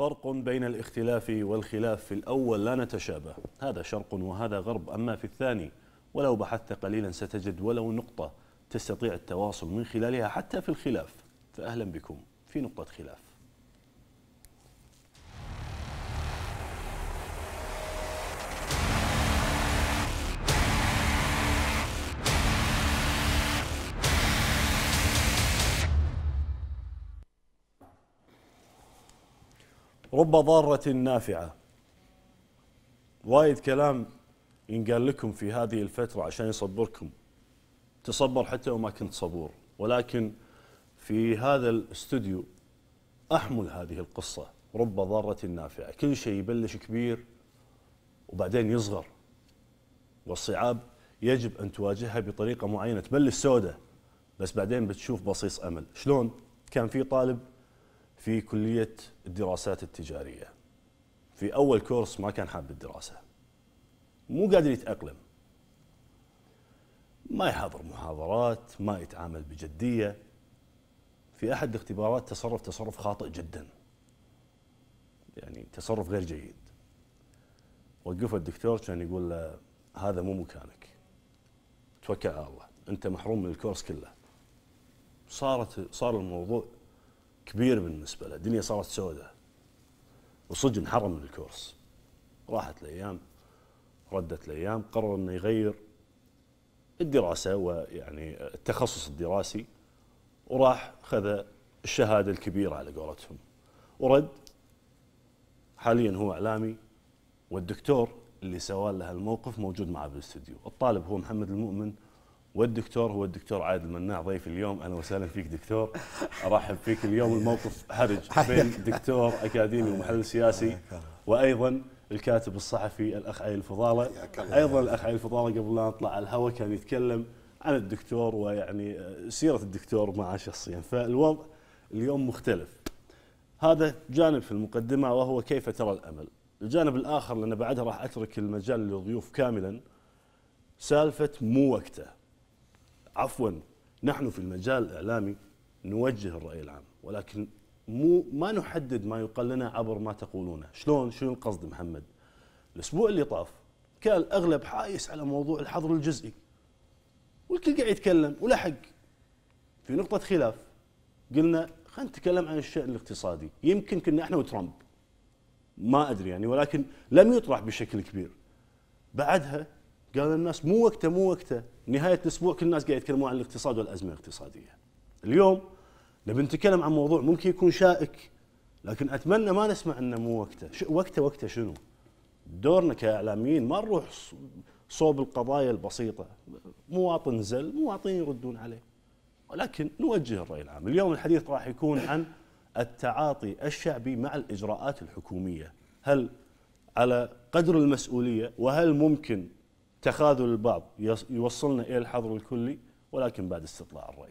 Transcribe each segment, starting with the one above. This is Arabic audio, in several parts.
فرق بين الاختلاف والخلاف في الأول لا نتشابه هذا شرق وهذا غرب أما في الثاني ولو بحثت قليلا ستجد ولو نقطة تستطيع التواصل من خلالها حتى في الخلاف فأهلا بكم في نقطة خلاف رب ضارة نافعة وايد كلام ينقال لكم في هذه الفترة عشان يصبركم تصبر حتى وما كنت صبور ولكن في هذا الاستوديو أحمل هذه القصة رب ضارة نافعة كل شيء يبلش كبير وبعدين يصغر والصعاب يجب أن تواجهها بطريقة معينة تبلش سودة بس بعدين بتشوف بصيص أمل شلون؟ كان في طالب في كلية الدراسات التجارية في أول كورس ما كان حاب الدراسة مو قادر يتأقلم ما يحضر محاضرات ما يتعامل بجدية في أحد الاختبارات تصرف تصرف خاطئ جدا يعني تصرف غير جيد وقفه الدكتور كان يقول له هذا مو مكانك توكل على الله انت محروم من الكورس كله صارت صار الموضوع كبير بالنسبه له الدنيا صارت سوداء وصدق انحرم من الكورس راحت الايام ردت الايام قرر انه يغير الدراسه ويعني التخصص الدراسي وراح خذ الشهاده الكبيره على قولتهم ورد حاليا هو اعلامي والدكتور اللي سوى له الموقف موجود معه بالاستديو الطالب هو محمد المؤمن والدكتور هو الدكتور عادل مناع ضيف اليوم اهلا وسهلا فيك دكتور ارحب فيك اليوم الموقف حرج بين دكتور اكاديمي ومحلل سياسي وايضا الكاتب الصحفي الاخ علي الفضاله ايضا الاخ علي الفضاله قبل لا نطلع على الهواء كان يتكلم عن الدكتور ويعني آه، سيره الدكتور معه شخصيا فالوضع اليوم مختلف هذا جانب في المقدمه وهو كيف ترى الامل الجانب الاخر لان بعدها راح اترك المجال للضيوف كاملا سالفه مو وقته عفوا نحن في المجال الإعلامي نوجه الرأي العام ولكن مو ما نحدد ما يقال لنا عبر ما تقولونه شلون شنو القصد محمد الأسبوع اللي طاف كان الأغلب حايس على موضوع الحظر الجزئي والكل قاعد يتكلم ولحق في نقطة خلاف قلنا خلينا نتكلم عن الشأن الاقتصادي يمكن كنا احنا وترامب ما ادري يعني ولكن لم يطرح بشكل كبير بعدها قال الناس مو وقته مو وقته نهاية الأسبوع كل الناس قاعد يتكلمون عن الاقتصاد والأزمة الاقتصادية اليوم نبي نتكلم عن موضوع ممكن يكون شائك لكن أتمنى ما نسمع أنه مو وقته وقته وقته شنو دورنا كإعلاميين ما نروح صوب القضايا البسيطة مواطن زل مواطنين يردون عليه ولكن نوجه الرأي العام اليوم الحديث راح يكون عن التعاطي الشعبي مع الإجراءات الحكومية هل على قدر المسؤولية وهل ممكن تخاذل البعض يوصلنا إلى الحظر الكلي ولكن بعد استطلاع الرأي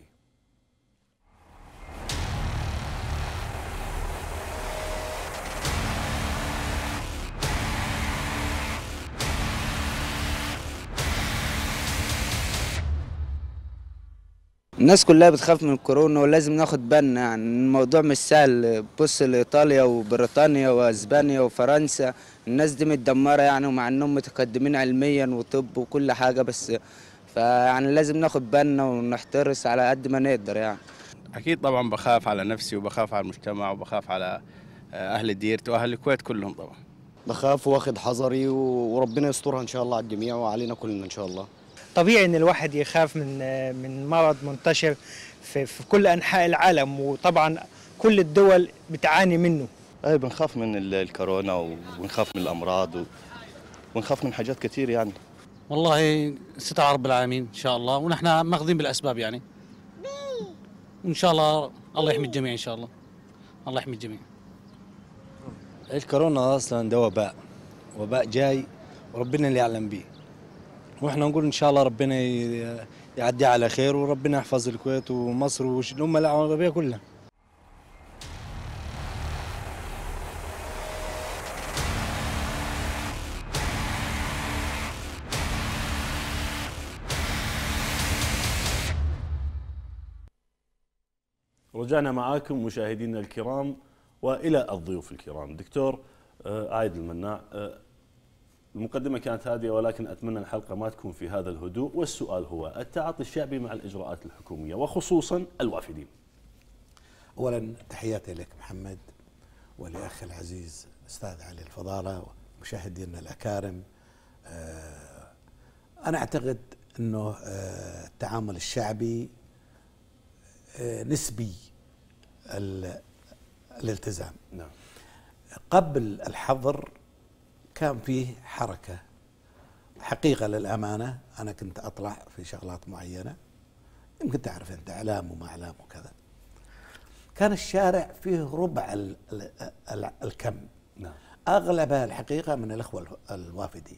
الناس كلها بتخاف من الكورونا ولازم ناخد بالنا يعني الموضوع مش سهل بص لايطاليا وبريطانيا واسبانيا وفرنسا الناس دي متدمره يعني ومع انهم متقدمين علميا وطب وكل حاجه بس فيعني لازم ناخد بالنا ونحترس على قد ما نقدر يعني اكيد طبعا بخاف على نفسي وبخاف على المجتمع وبخاف على اهل ديرتي واهل الكويت كلهم طبعا بخاف واخد حذري وربنا يسترها ان شاء الله على الجميع وعلينا كلنا ان شاء الله طبيعي ان الواحد يخاف من من مرض منتشر في, في كل انحاء العالم وطبعا كل الدول بتعاني منه اي بنخاف من الكورونا وبنخاف من الامراض ونخاف من حاجات كثير يعني والله ستر رب العالمين ان شاء الله ونحن ماخذين بالاسباب يعني وان شاء الله الله يحمي الجميع ان شاء الله الله يحمي الجميع الكورونا اصلا ده وباء وباء جاي وربنا اللي يعلم به واحنا نقول ان شاء الله ربنا يعدي على خير وربنا يحفظ الكويت ومصر والامه العربيه كلها رجعنا معاكم مشاهدينا الكرام والى الضيوف الكرام دكتور آه، عايد المناع آه، المقدمة كانت هادئة ولكن أتمنى الحلقة ما تكون في هذا الهدوء والسؤال هو التعاطي الشعبي مع الإجراءات الحكومية وخصوصا الوافدين أولا تحياتي لك محمد ولأخي العزيز استاذ علي الفضالة ومشاهدينا الأكارم آه، أنا أعتقد أنه التعامل الشعبي نسبي الالتزام نعم. قبل الحظر كان فيه حركة حقيقة للأمانة أنا كنت أطلع في شغلات معينة يمكن تعرف أنت إعلام وما إعلام وكذا كان الشارع فيه ربع الـ الـ الـ الكم نعم. أغلبها الحقيقة من الأخوة الوافدين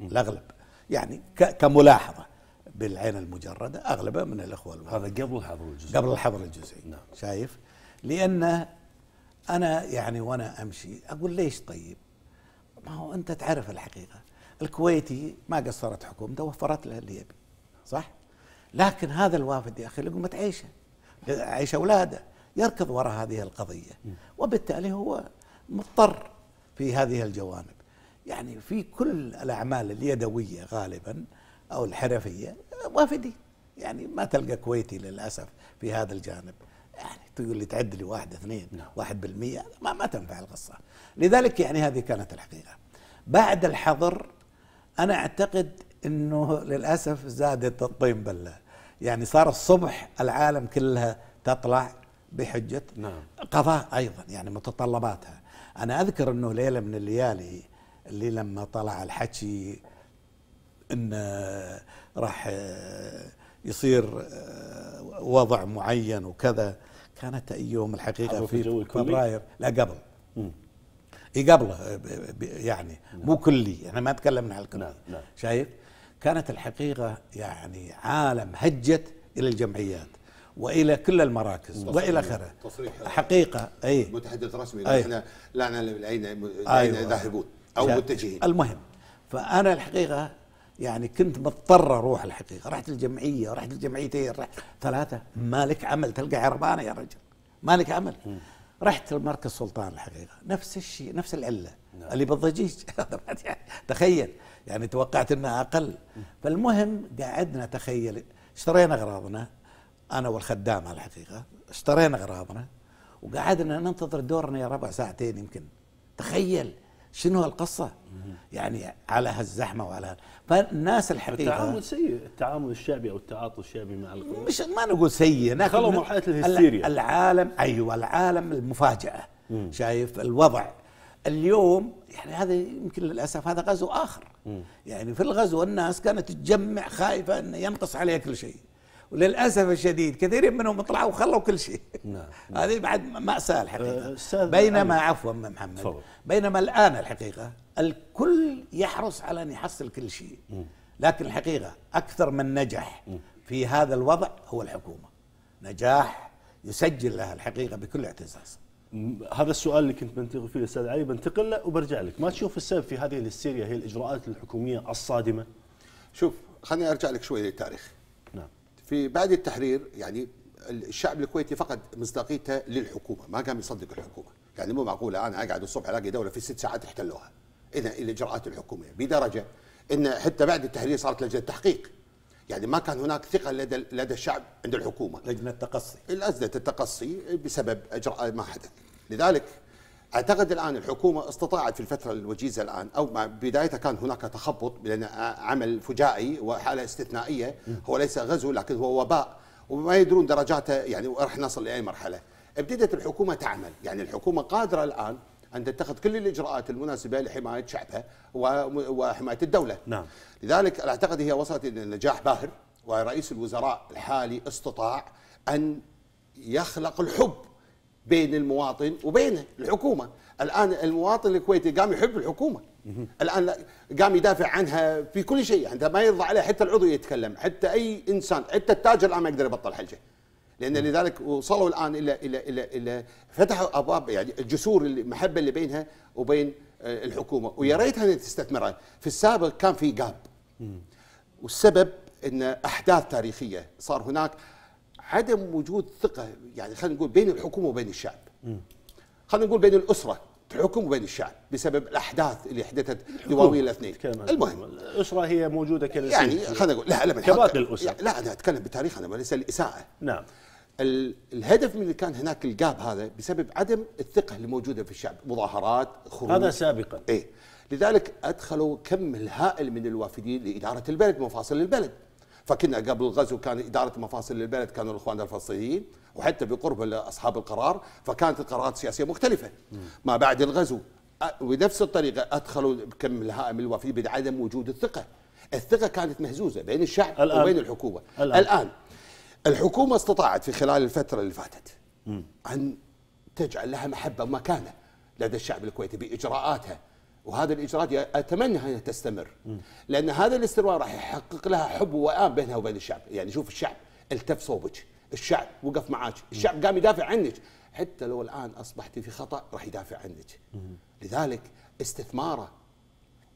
م. الأغلب يعني كملاحظة بالعين المجردة أغلبها من الأخوة الوافدين هذا قبل الحظر الجزئي قبل الحظر الجزئي نعم. شايف لأن أنا يعني وأنا أمشي أقول ليش طيب ما هو أنت تعرف الحقيقة الكويتي ما قصرت حكومته وفرت له اللي يبي صح لكن هذا الوافد يا أخي لقمة عيشه عيش أولاده يركض وراء هذه القضية وبالتالي هو مضطر في هذه الجوانب يعني في كل الأعمال اليدوية غالبا أو الحرفية وافدين يعني ما تلقى كويتي للأسف في هذا الجانب تقول لي تعد لي واحد اثنين لا. نعم. واحد بالمية ما, ما تنفع القصة لذلك يعني هذه كانت الحقيقة بعد الحظر أنا أعتقد أنه للأسف زادت الطين بلة يعني صار الصبح العالم كلها تطلع بحجة نعم. قضاء أيضا يعني متطلباتها أنا أذكر أنه ليلة من الليالي اللي لما طلع الحكي أن آه، راح آه، يصير آه، وضع معين وكذا كانت يوم الحقيقه في فبراير لا قبل اي قبله آه، يعني نعم. مو كلي احنا ما تكلمنا عن الكلي نعم. نعم. شايف كانت الحقيقه يعني عالم هجت الى الجمعيات والى كل المراكز والى اخره حقيقه اي متحدث رسمي أي. احنا لا نعلم اين أيوة. ذاهبون او متجهين المهم فانا الحقيقه يعني كنت مضطر اروح الحقيقه رحت الجمعيه رحت الجمعيتين رحت ثلاثه مالك عمل تلقى عربانه يا رجل مالك عمل رحت المركز سلطان الحقيقه نفس الشيء نفس العله نعم. اللي بالضجيج تخيل يعني توقعت انها اقل فالمهم قعدنا تخيل اشترينا اغراضنا انا والخدام على الحقيقه اشترينا اغراضنا وقعدنا ننتظر دورنا يا ربع ساعتين يمكن تخيل شنو القصة يعني على هالزحمه وعلى فالناس الحقيقه التعامل سيء التعامل الشعبي او التعاطي الشعبي مع القوة مش ما نقول سيء خلوا مرحله الهستيريا العالم ايوه العالم المفاجاه مم. شايف الوضع اليوم يعني هذا يمكن للاسف هذا غزو اخر مم. يعني في الغزو الناس كانت تجمع خايفه انه ينقص عليها كل شيء وللاسف الشديد كثير منهم طلعوا وخلوا كل شيء نعم هذه بعد ماساه الحقيقه أه، بينما عفوا محمد بينما الان الحقيقه الكل يحرص على ان يحصل كل شيء لكن الحقيقه اكثر من نجح في هذا الوضع هو الحكومه نجاح يسجل لها الحقيقه بكل اعتزاز هذا السؤال اللي كنت بنتقل فيه الاستاذ علي بنتقل له وبرجع لك ما تشوف السبب في هذه الهستيريا هي الاجراءات الحكوميه الصادمه شوف خليني ارجع لك شوي للتاريخ في بعد التحرير يعني الشعب الكويتي فقد مصداقيته للحكومه ما قام يصدق الحكومه يعني مو معقوله انا اقعد الصبح الاقي دوله في ست ساعات احتلوها اذا الاجراءات الحكوميه بدرجه ان حتى بعد التحرير صارت لجنه تحقيق يعني ما كان هناك ثقه لدى لدى الشعب عند الحكومه لجنه التقصي لجنه التقصي بسبب اجراء ما حدث لذلك اعتقد الان الحكومه استطاعت في الفتره الوجيزه الان او بدايتها كان هناك تخبط لان عمل فجائي وحاله استثنائيه هو ليس غزو لكن هو وباء وما يدرون درجاته يعني راح نصل لاي مرحله ابتدت الحكومه تعمل يعني الحكومه قادره الان ان تتخذ كل الاجراءات المناسبه لحمايه شعبها وحمايه الدوله نعم لذلك اعتقد هي وصلت الى نجاح باهر ورئيس الوزراء الحالي استطاع ان يخلق الحب بين المواطن وبين الحكومه الان المواطن الكويتي قام يحب الحكومه الان قام يدافع عنها في كل شيء عندها يعني ما يرضى عليها حتى العضو يتكلم حتى اي انسان حتى التاجر الان ما يقدر يبطل حلجه لان لذلك وصلوا الان الى الى الى, إلى فتحوا ابواب يعني الجسور المحبه اللي بينها وبين آه، الحكومه ويا ريتها تستثمرها في السابق كان في جاب والسبب ان احداث تاريخيه صار هناك عدم وجود ثقه يعني خلينا نقول بين الحكومه وبين الشعب خلينا نقول بين الاسره الحكم وبين الشعب بسبب الاحداث اللي حدثت دواوين الاثنين المهم الاسره هي موجوده كل يعني خلينا نقول لا لا كباقي لا انا اتكلم بتاريخ انا وليس الاساءه نعم الهدف من اللي كان هناك الجاب هذا بسبب عدم الثقه اللي موجوده في الشعب مظاهرات خروج هذا سابقا اي لذلك ادخلوا كم الهائل من الوافدين لاداره البلد مفاصل البلد فكنا قبل الغزو كان إدارة مفاصل البلد كانوا الإخوان الفلسطينيين وحتى بقرب أصحاب القرار فكانت القرارات السياسية مختلفة ما بعد الغزو بنفس الطريقة أدخلوا كم الهائم الوفي بعدم وجود الثقة الثقة كانت مهزوزة بين الشعب الآن. وبين الحكومة الآن. الآن الحكومة استطاعت في خلال الفترة اللي فاتت أن تجعل لها محبة ومكانة لدى الشعب الكويتي بإجراءاتها وهذه الاجراءات اتمنى انها تستمر لان هذا الاستمرار راح يحقق لها حب ووئام بينها وبين الشعب يعني شوف الشعب التف صوبك الشعب وقف معك الشعب قام يدافع عنك حتى لو الان اصبحت في خطا راح يدافع عنك لذلك استثماره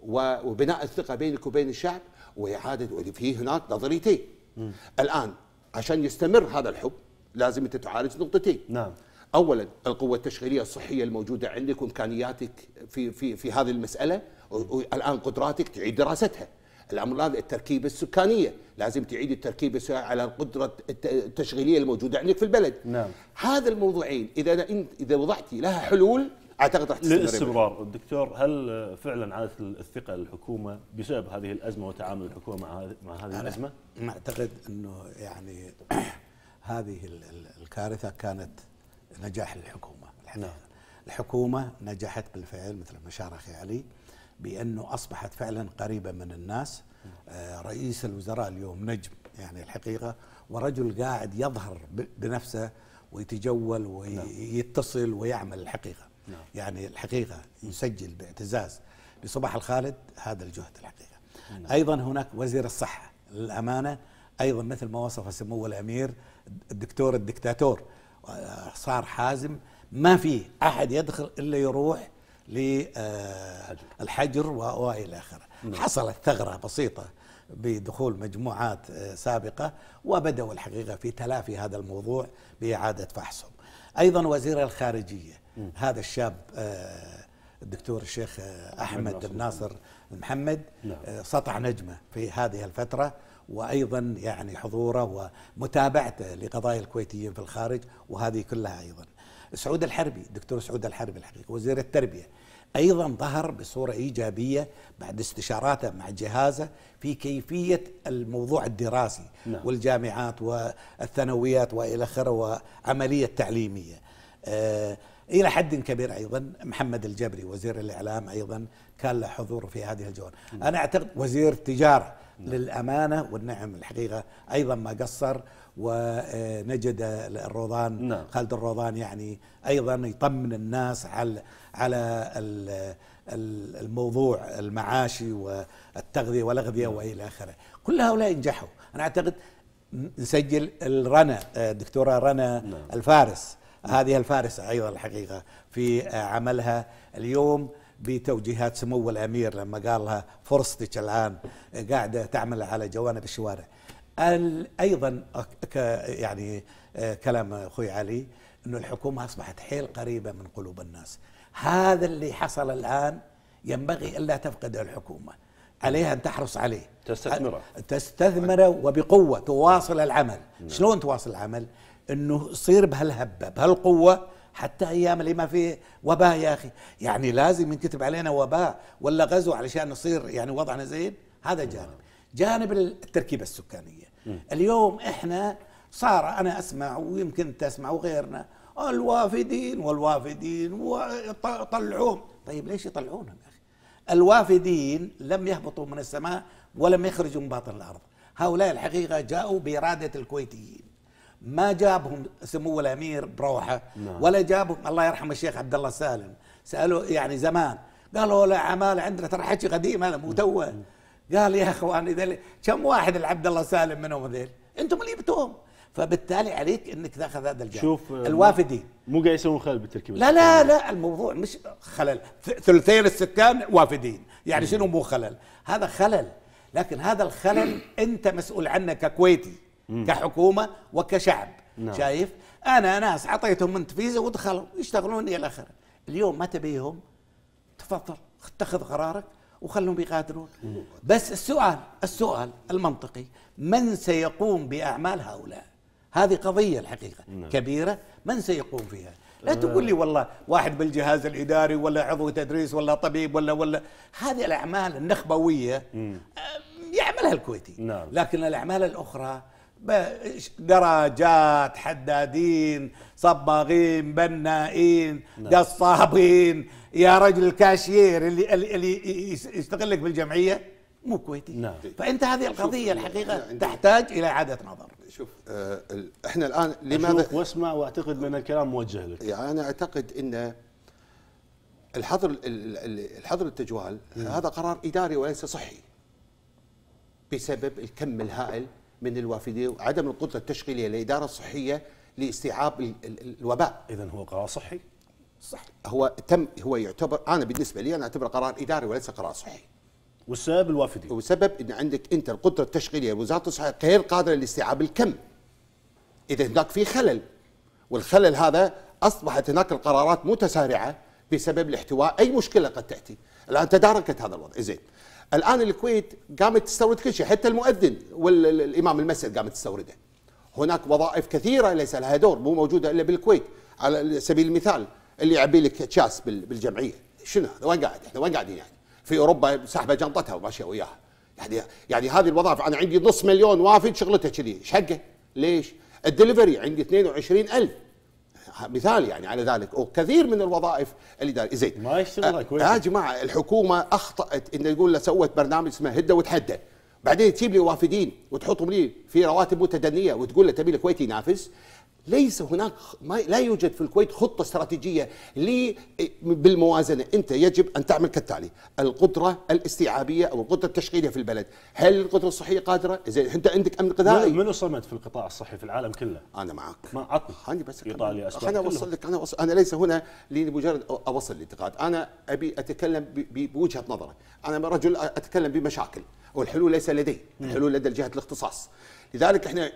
وبناء الثقه بينك وبين الشعب واعاده في هناك نظريتين الان عشان يستمر هذا الحب لازم انت تعالج نقطتين نعم اولا القوه التشغيليه الصحيه الموجوده عندك وامكانياتك في في في هذه المساله الان قدراتك تعيد دراستها الامر هذا التركيبه السكانيه لازم تعيد التركيبه على القدره التشغيليه الموجوده عندك في البلد نعم هذا الموضوعين اذا انت اذا وضعتي لها حلول اعتقد راح تستمر للاستمرار الدكتور هل فعلا عادت الثقه للحكومه بسبب هذه الازمه وتعامل الحكومه مع هذه مع هذه الازمه؟ ما اعتقد انه يعني هذه الكارثه كانت نجاح الحكومه الحقيقه نعم. الحكومه نجحت بالفعل مثل ما شارخ علي بانه اصبحت فعلا قريبه من الناس آه، رئيس الوزراء اليوم نجم يعني الحقيقه ورجل قاعد يظهر بنفسه ويتجول نعم. ويتصل ويعمل الحقيقه نعم. يعني الحقيقه يسجل باعتزاز لصباح الخالد هذا الجهد الحقيقه ايضا هناك وزير الصحه للامانه ايضا مثل ما وصف سمو الامير الدكتور الدكتاتور صار حازم ما في احد يدخل الا يروح للحجر آه، والى اخره نعم. حصلت ثغره بسيطه بدخول مجموعات آه، سابقه وبداوا الحقيقه في تلافي هذا الموضوع باعاده فحصهم ايضا وزير الخارجيه هذا الشاب آه، الدكتور الشيخ احمد بن ناصر محمد نعم. سطع نجمه في هذه الفتره وايضا يعني حضوره ومتابعته لقضايا الكويتيين في الخارج وهذه كلها ايضا. سعود الحربي دكتور سعود الحربي الحقيقه وزير التربيه ايضا ظهر بصوره ايجابيه بعد استشاراته مع جهازه في كيفيه الموضوع الدراسي نعم. والجامعات والثانويات والى اخره وعمليه تعليميه. آه الى حد كبير ايضا محمد الجبري وزير الاعلام ايضا كان له حضور في هذه الجوانب. نعم. انا اعتقد وزير التجاره نعم. للأمانة والنعم الحقيقة أيضا ما قصر ونجد الروضان نعم. خالد الروضان يعني أيضا يطمن الناس على على الموضوع المعاشي والتغذية والأغذية نعم. وإلى آخره كل هؤلاء نجحوا أنا أعتقد نسجل الرنا الدكتورة رنا نعم. الفارس هذه الفارسة أيضا الحقيقة في عملها اليوم بتوجيهات سمو الامير لما قال لها فرصتك الان قاعده تعمل على جوانب الشوارع. ايضا يعني آه، كلام اخوي علي انه الحكومه اصبحت حيل قريبه من قلوب الناس. هذا اللي حصل الان ينبغي الا تفقده الحكومه. عليها ان تحرص عليه تستثمره تستثمره وبقوه تواصل العمل نعم. شلون تواصل العمل انه يصير بهالهبه بهالقوه حتى ايام اللي ما في وباء يا اخي يعني لازم ينكتب علينا وباء ولا غزو علشان نصير يعني وضعنا زين هذا نعم. جانب جانب التركيبه السكانيه اليوم احنا صار انا اسمع ويمكن تسمع وغيرنا الوافدين والوافدين وطلعوهم طيب ليش يطلعونهم يا اخي الوافدين لم يهبطوا من السماء ولم يخرجوا من باطن الارض هؤلاء الحقيقه جاءوا باراده الكويتيين ما جابهم سمو الامير بروحه نعم. ولا جابهم الله يرحم الشيخ عبد الله سالم سالوه يعني زمان قالوا لا عمال عندنا ترى حكي قديم هذا مو توه نعم. قال يا اخوان كم واحد لعبد الله سالم منهم ذيل انتم اللي جبتوهم فبالتالي عليك انك تاخذ هذا الجانب شوف آه، الوافدي مو قاعد يسوون خلل بالتركيب لا لا لا الموضوع مش خلل ثلثين السكان وافدين يعني نعم. شنو مو خلل هذا خلل لكن هذا الخلل انت مسؤول عنه ككويتي مم. كحكومه وكشعب نعم. شايف انا ناس اعطيتهم من فيزا ودخلوا يشتغلون الى اخره اليوم ما تبيهم تفضل اتخذ قرارك وخلهم يقاتلون بس السؤال السؤال المنطقي من سيقوم باعمال هؤلاء هذه قضيه الحقيقه نعم. كبيره من سيقوم فيها لا آه. تقول لي والله واحد بالجهاز الاداري ولا عضو تدريس ولا طبيب ولا ولا هذه الاعمال النخبويه آه، يعملها الكويتي نعم. لكن الاعمال الاخرى دراجات حدادين صباغين بنائين قصابين نعم. يا رجل الكاشير اللي اللي يشتغل لك بالجمعيه مو كويتي نعم. فانت هذه القضيه الحقيقه يعني تحتاج الى اعاده نظر شوف آه احنا الان لماذا اشوف واسمع واعتقد ان الكلام موجه لك يعني انا اعتقد ان الحظر الحظر التجوال هذا قرار اداري وليس صحي بسبب الكم الهائل من الوافدين وعدم القدره التشغيليه للاداره الصحيه لاستيعاب الوباء اذا هو قرار صحي صح هو تم هو يعتبر انا بالنسبه لي انا اعتبره قرار اداري وليس قرار صحي والسبب الوافدين والسبب ان عندك انت القدره التشغيليه وزاره الصحه غير قادره لاستيعاب الكم اذا هناك في خلل والخلل هذا اصبحت هناك القرارات متسارعه بسبب الاحتواء اي مشكله قد تاتي الان تداركت هذا الوضع زين الان الكويت قامت تستورد كل شيء حتى المؤذن والامام المسجد قامت تستورده هناك وظائف كثيره ليس لها دور مو موجوده الا بالكويت على سبيل المثال اللي يعبي لك تشاس بالجمعيه شنو هذا وين قاعد احنا وين قاعدين يعني في اوروبا ساحبه جنطتها وماشيه وياها يعني يعني هذه الوظائف انا عندي نص مليون وافد شغلته كذي ايش حقه؟ ليش؟ الدليفري عندي 22000 مثال يعني على ذلك وكثير من الوظائف الاداريه زين ما يشتغل آه، كويس آه، يا جماعه الحكومه اخطات ان يقول سوت برنامج اسمه هده وتحدى بعدين تجيب لي وافدين وتحطهم لي في رواتب متدنيه وتقول له تبي الكويت ينافس ليس هناك لا يوجد في الكويت خطه استراتيجيه بالموازنه، انت يجب ان تعمل كالتالي، القدره الاستيعابيه او القدره التشغيليه في البلد، هل القدره الصحيه قادره؟ زين انت عندك امن غذائي منو صمد في القطاع الصحي في العالم كله؟ انا معك ما عطني خليني بس ايطاليا اسبانيا انا اوصل لك انا أوصل انا ليس هنا لمجرد اوصل الانتقاد، انا ابي اتكلم بوجهه نظرك انا رجل اتكلم بمشاكل والحلول ليس لدي، الحلول لدى الجهه الاختصاص. لذلك احنا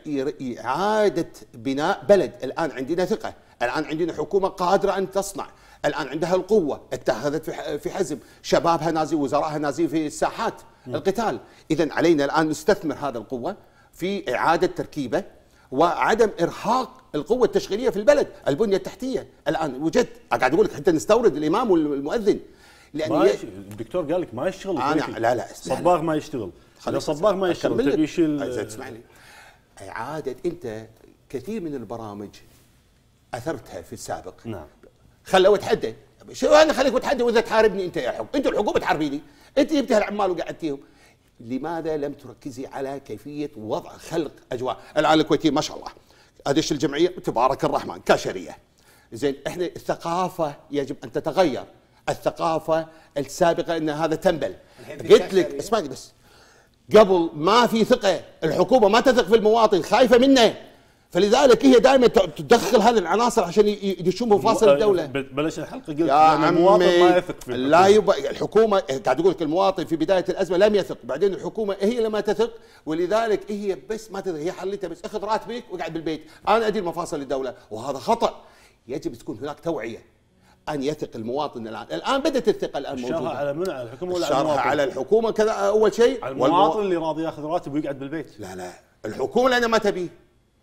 اعاده بناء بلد الان عندنا ثقه الان عندنا حكومه قادره ان تصنع الان عندها القوه اتخذت في حزم شبابها نازي وزرائها نازي في الساحات القتال اذا علينا الان نستثمر هذا القوه في اعاده تركيبه وعدم ارهاق القوه التشغيليه في البلد البنيه التحتيه الان وجدت قاعد اقول لك حتى نستورد الامام والمؤذن لان ما يش... الدكتور قال لك ما يشتغل انا لا لا صباغ ما يشتغل اذا صباغ ما يشتغل تبي يشيل اعاده انت كثير من البرامج اثرتها في السابق نعم خلوا اتحدى شو انا خليك اتحدى واذا تحاربني انت يا حكم أنت الحكومه تحاربيني انت جبت هالعمال وقعدتيهم لماذا لم تركزي على كيفيه وضع خلق اجواء الآن الكويتيه ما شاء الله ادش الجمعيه تبارك الرحمن كاشريه زين احنا الثقافه يجب ان تتغير الثقافه السابقه ان هذا تنبل قلت لك اسمعني بس قبل ما في ثقه الحكومه ما تثق في المواطن خايفه منه فلذلك هي دائما تدخل هذه العناصر عشان يدشون مفاصل آه، الدوله بلش الحلقه قلت يعني المواطن ما يثق في الحكومة. لا يب... الحكومه إيه، قاعد اقول لك المواطن في بدايه الازمه لم يثق بعدين الحكومه هي اللي ما تثق ولذلك هي بس ما تثق هي حلتها بس اخذ راتبك وقعد بالبيت انا ادير مفاصل الدوله وهذا خطا يجب تكون هناك توعيه ان يثق المواطن الان، الان بدات الثقه الان موجوده على منع على الحكومه ولا على المواطن؟ على الحكومه كذا اول شيء على المواطن اللي راضي ياخذ راتب ويقعد بالبيت لا لا الحكومه لانها ما تبيه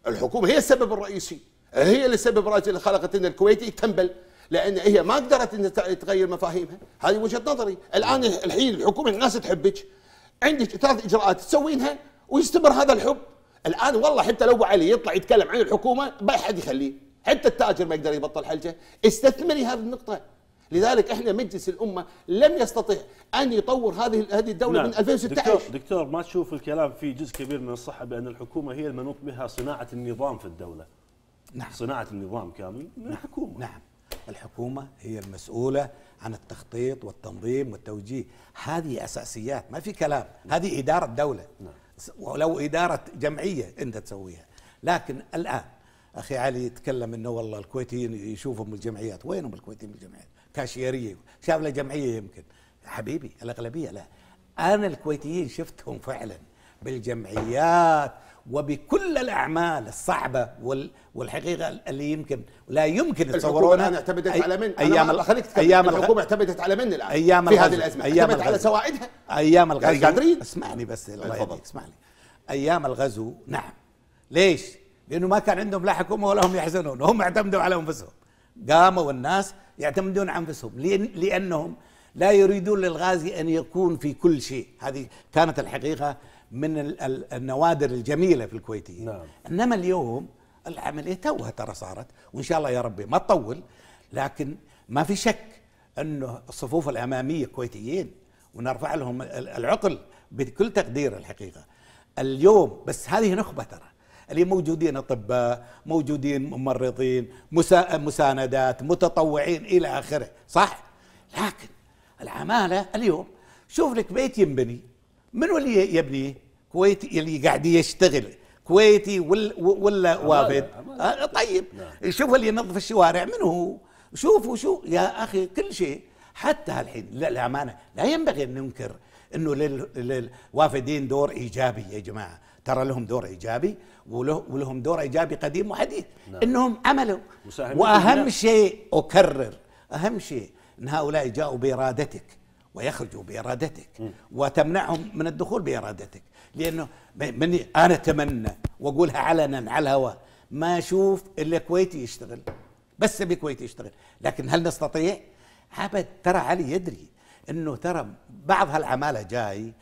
الحكومه هي السبب الرئيسي هي اللي السبب الرئيسي اللي خلقت ان الكويتي تنبل لان هي ما قدرت ان تغير مفاهيمها هذه وجهه نظري الان الحين الحكومه الناس تحبك عندك ثلاث اجراءات تسوينها ويستمر هذا الحب الان والله حتى لو علي يطلع يتكلم عن الحكومه ما حد يخليه حتى التاجر ما يقدر يبطل حلجه استثمري هذه النقطه لذلك احنا مجلس الامه لم يستطع ان يطور هذه هذه الدوله نعم. من 2016 دكتور دكتور ما تشوف الكلام في جزء كبير من الصحه بان الحكومه هي المنوط بها صناعه النظام في الدوله نعم صناعه النظام كامل من نعم. الحكومه نعم الحكومه هي المسؤوله عن التخطيط والتنظيم والتوجيه هذه اساسيات ما في كلام نعم. هذه اداره دوله نعم. ولو اداره جمعيه انت تسويها لكن الان اخي علي يتكلم انه والله الكويتيين يشوفهم الجمعيات وينهم الكويتيين بالجمعيات كاشيريه شاف له جمعيه يمكن حبيبي الاغلبيه لا انا الكويتيين شفتهم فعلا بالجمعيات وبكل الاعمال الصعبه والحقيقه اللي يمكن لا يمكن تصورونها الان اعتمدت على من؟ ايام خليك ايام الحكومه اعتمدت على من الان؟ ايام في هذه الازمه أيام اعتمدت على سوائدها ايام الغزو قادرين اسمعني بس الله يهديك اسمعني ايام الغزو نعم ليش؟ لانه ما كان عندهم لا حكومه ولا هم يحزنون هم اعتمدوا على انفسهم قاموا الناس يعتمدون على انفسهم لانهم لا يريدون للغازي ان يكون في كل شيء هذه كانت الحقيقه من النوادر الجميله في الكويتيين نعم. انما اليوم العمليه توها ترى صارت وان شاء الله يا ربي ما تطول لكن ما في شك انه الصفوف الاماميه كويتيين ونرفع لهم العقل بكل تقدير الحقيقه اليوم بس هذه نخبه ترى اللي موجودين اطباء موجودين ممرضين مساندات متطوعين الى اخره صح لكن العماله اليوم شوف لك بيت ينبني من اللي يبنيه كويتي اللي قاعد يشتغل كويتي ولا ولا وافد آه، طيب نعم. شوف اللي ينظف الشوارع من هو شوفوا شو يا اخي كل شيء حتى الحين للامانه لا ينبغي ان ننكر انه للوافدين دور ايجابي يا جماعه ترى لهم دور ايجابي وله ولهم دور ايجابي قديم وحديث نعم. انهم عملوا واهم شيء اكرر اهم شيء ان هؤلاء جاءوا بارادتك ويخرجوا بارادتك م. وتمنعهم من الدخول بارادتك لانه من انا اتمنى واقولها علنا على الهواء ما اشوف الا كويتي يشتغل بس ابي كويتي يشتغل لكن هل نستطيع؟ ابد ترى علي يدري انه ترى بعض هالعماله جاي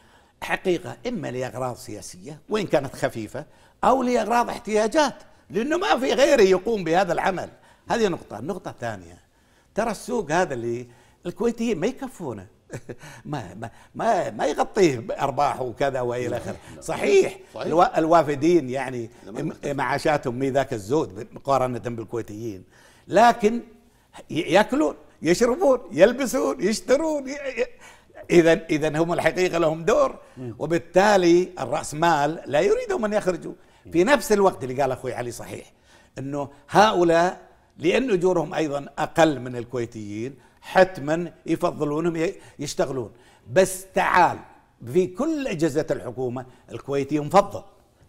حقيقة إما لأغراض سياسية وإن كانت خفيفة أو لأغراض احتياجات لأنه ما في غيره يقوم بهذا العمل هذه نقطة النقطة الثانية ترى السوق هذا اللي الكويتيين ما يكفونه ما ما ما, ما يغطيه ارباح وكذا والى اخره صحيح, صحيح. الوافدين يعني معاشاتهم مي ذاك الزود مقارنه بالكويتيين لكن ياكلون يشربون يلبسون يشترون ي... اذا اذا هم الحقيقه لهم دور وبالتالي الراسمال لا يريدهم ان يخرجوا في نفس الوقت اللي قال اخوي علي صحيح انه هؤلاء لان اجورهم ايضا اقل من الكويتيين حتما يفضلونهم يشتغلون بس تعال في كل اجهزه الحكومه الكويتي مفضل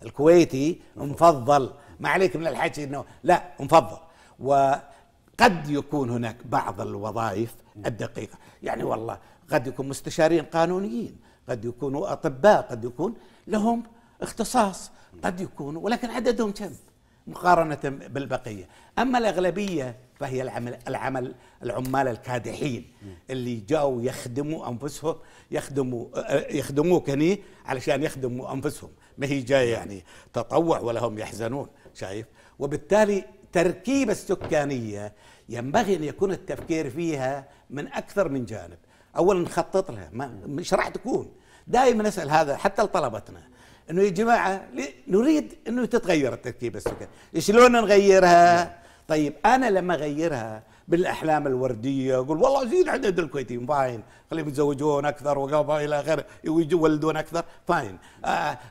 الكويتي مفضل ما عليك من الحكي انه لا مفضل وقد يكون هناك بعض الوظائف الدقيقه يعني والله قد يكون مستشارين قانونيين قد يكونوا أطباء قد يكون لهم اختصاص قد يكونوا ولكن عددهم كم مقارنة بالبقية أما الأغلبية فهي العمل, العمل العمال الكادحين اللي جاءوا يخدموا أنفسهم يخدموا يخدموك هني علشان يخدموا أنفسهم ما هي جاية يعني تطوع ولا هم يحزنون شايف وبالتالي تركيبة السكانية ينبغي أن يكون التفكير فيها من أكثر من جانب اولا نخطط لها مش راح تكون دائما اسال هذا حتى لطلبتنا انه يا جماعه نريد انه تتغير التركيبه السكانيه شلون نغيرها طيب انا لما اغيرها بالاحلام الورديه اقول والله زيد عدد الكويتيين فاين خليهم يتزوجون اكثر وقضاء الى اخره ويولدون اكثر فاين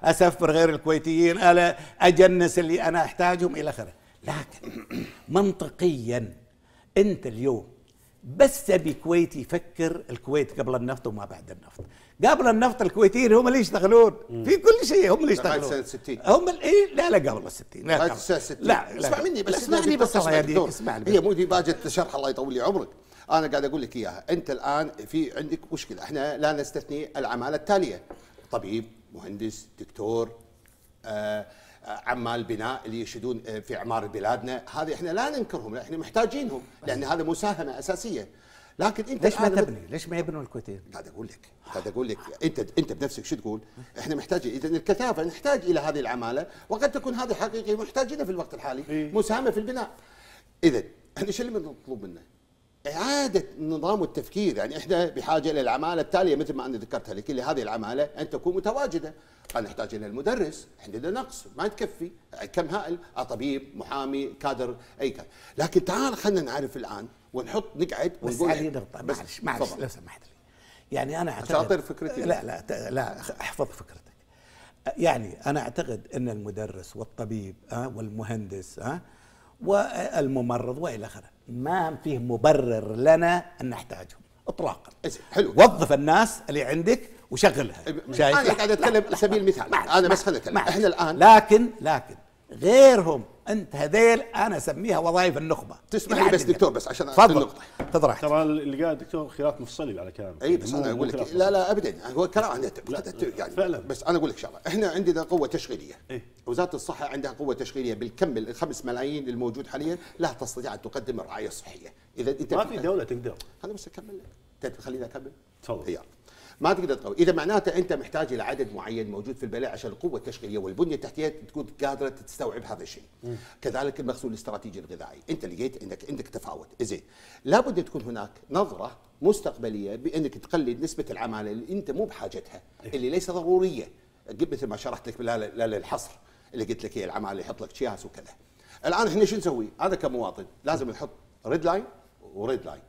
اسفر غير الكويتيين ألا اجنس اللي انا احتاجهم الى اخره لكن منطقيا انت اليوم بس كويتي يفكر الكويت قبل النفط وما بعد النفط قبل النفط الكويتيين هم اللي يشتغلون في كل شيء هم اللي يشتغلون سنة 60 هم اي لا لا قبل ال 60 لا قبل 60 لا, لا اسمع مني بس اسمعني بس اسمعني اسمعني هي مو دي باجت شرح الله يطول لي عمرك انا قاعد اقول لك اياها انت الان في عندك مشكله احنا لا نستثني العماله التاليه طبيب مهندس دكتور آه عمال بناء اللي يشهدون آه، في اعمار بلادنا هذه احنا لا ننكرهم احنا محتاجينهم لان هذا مساهمه اساسيه لكن انت ليش ما تبني؟ ليش ما يبنوا الكويتيين؟ قاعد اقول لك قاعد اقول لك انت انت بنفسك شو تقول؟ احنا محتاجين اذا الكثافه نحتاج الى هذه العماله وقد تكون هذه حقيقيه محتاجينها في الوقت الحالي إيه. مساهمه في البناء. اذا احنا شو اللي بنطلب منه؟ إعادة نظام التفكير يعني إحنا بحاجة إلى العمالة التالية مثل ما أنا ذكرتها لك اللي هذه العمالة أن تكون متواجدة قد نحتاج إلى المدرس عندنا نقص ما تكفي كم هائل آه، طبيب محامي كادر أي كادر لكن تعال خلينا نعرف الآن ونحط نقعد ونقول بس علي نقطة معلش معلش لو سمحت لي يعني أنا أعتقد شاطر فكرتي لا لا لا احفظ فكرتك يعني أنا أعتقد أن المدرس والطبيب آه، والمهندس آه، والممرض وإلى آخره ما فيه مبرر لنا ان نحتاجهم اطلاقا إيه حلو وظف الناس اللي عندك وشغلها إيه، شايف انا قاعد اتكلم على سبيل المثال انا بس اتكلم احنا الان لكن لكن غيرهم انت هذيل انا اسميها وظائف النخبه تسمح لي بس دكتور بس عشان تفضل النقطه تفضل ترى اللي قال دكتور خلاف مفصلي على كلامك اي بس انا اقول لك لا لا ابدا هو كلام عن يعني فعلا بس انا اقول لك شغله احنا عندنا قوه تشغيليه إيه؟ وزاره الصحه عندها قوه تشغيليه بالكم الخمس ملايين الموجود حاليا لا تستطيع ان تقدم الرعايه الصحيه اذا انت ما في دوله تقدر خليني بس اكمل خليني اكمل تفضل ما تقدر تقوي اذا معناته انت محتاج الى عدد معين موجود في البلاء عشان القوه التشغيليه والبنيه التحتيه تكون قادره تستوعب هذا الشيء كذلك المخزون الاستراتيجي الغذائي انت لقيت انك عندك تفاوت زين لابد تكون هناك نظره مستقبليه بانك تقلل نسبه العماله اللي انت مو بحاجتها إيه. اللي ليس ضروريه مثل ما شرحت لك لا للحصر اللي قلت لك هي العماله اللي يحط لك شياس وكذا الان احنا شو نسوي؟ انا كمواطن لازم نحط ريد لاين وريد لاين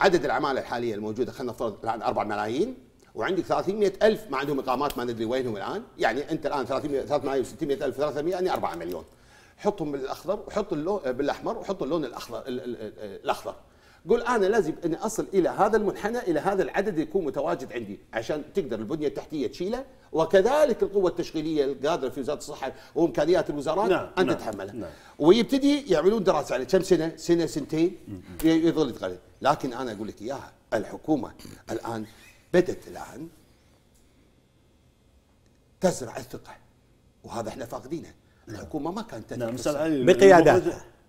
عدد العماله الحاليه الموجوده خلينا نفترض الان 4 ملايين وعندك 300 الف ما عندهم اقامات ما ندري وينهم الان يعني انت الان 300 3 ملايين و600 الف 300 يعني 4 مليون حطهم بالاخضر وحط اللون آه، بالاحمر وحط اللون الاخضر الاخضر قول انا لازم اني اصل الى هذا المنحنى الى هذا العدد يكون متواجد عندي عشان تقدر البنيه التحتيه تشيله وكذلك القوه التشغيليه القادره في وزاره الصحه وامكانيات الوزارات نعم ان نعم، تتحملها نعم ويبتدي يعملون دراسه على كم سنه؟ سنه سنتين يظل يتغلب لكن انا اقول لك اياها الحكومه الان بدات الان تزرع الثقه وهذا احنا فاقدينه نعم. الحكومه ما كانت نعم بقيادات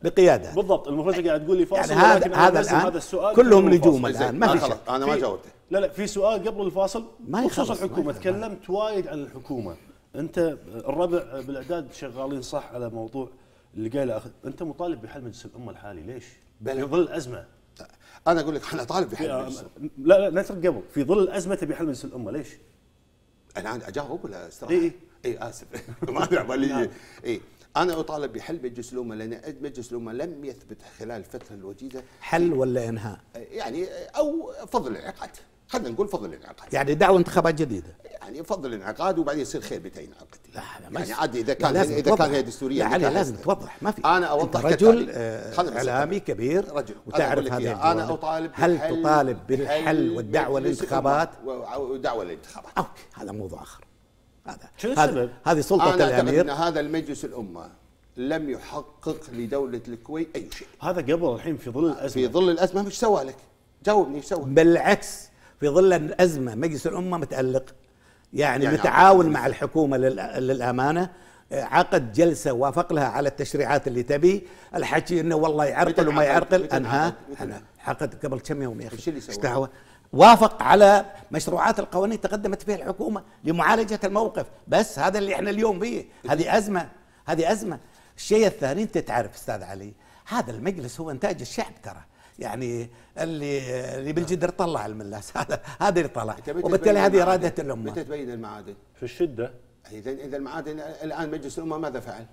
بقياده بالضبط المفروض قاعد تقول لي يعني فاصل يعني هذا هذا الان هذا السؤال كلهم نجوم الان ما في آه، شيء انا ما جاوبته لا لا في سؤال قبل الفاصل ما يخص الحكومه تكلمت وايد عن الحكومه انت الربع بالاعداد شغالين صح على موضوع اللي قايله انت مطالب بحل مجلس الامه الحالي ليش؟ بل في ظل الازمه انا اقول لك انا طالب بحل مجلس لا لا لا ترقبوا في ظل الازمه تبي حل مجلس الامه ليش؟ انا اجاوب ولا استراحه؟ اي اي إيه، اسف ما ادري عبالي نعم. اي انا اطالب بحل مجلس الامه لان مجلس الامه لم يثبت خلال الفتره الوجيزه حل ولا انهاء؟ يعني او فضل العقد خلينا نقول فضل الانعقاد يعني دعوه انتخابات جديده يعني فضل الانعقاد وبعدين يصير خير متى ينعقد لا لا يعني عادي اذا كان اذا كان هي دستوريه لا علي لازم توضح ما في انا اوضح رجل آه، اعلامي كبير رجل وتعرف هذا انا اطالب هل تطالب بالحل والدعوه للانتخابات ودعوه للانتخابات اوكي هذا موضوع اخر هذا شو السبب؟ هذه سلطه أنا الامير أن هذا المجلس الامه لم يحقق لدوله الكويت اي شيء هذا قبل الحين في ظل الازمه في ظل الازمه مش سوى لك جاوبني سوى بالعكس في ظل الازمه مجلس الامه متالق يعني, يعني متعاون مع الحكومه للامانه عقد جلسه وافق لها على التشريعات اللي تبي الحكي انه والله يعرقل وما يعرقل انها انا عقد قبل كم يوم يا اخي استهوى وافق على مشروعات القوانين تقدمت فيها الحكومه لمعالجه الموقف بس هذا اللي احنا اليوم فيه هذه ازمه هذه ازمه الشيء الثاني انت تعرف استاذ علي هذا المجلس هو انتاج الشعب ترى يعني اللي اللي بالجدر طلع الملاس هذا هذا اللي طلع وبالتالي هذه اراده الامه متى تبين المعادن؟ في الشده اذا اذا المعادن الان مجلس الامه ماذا فعل؟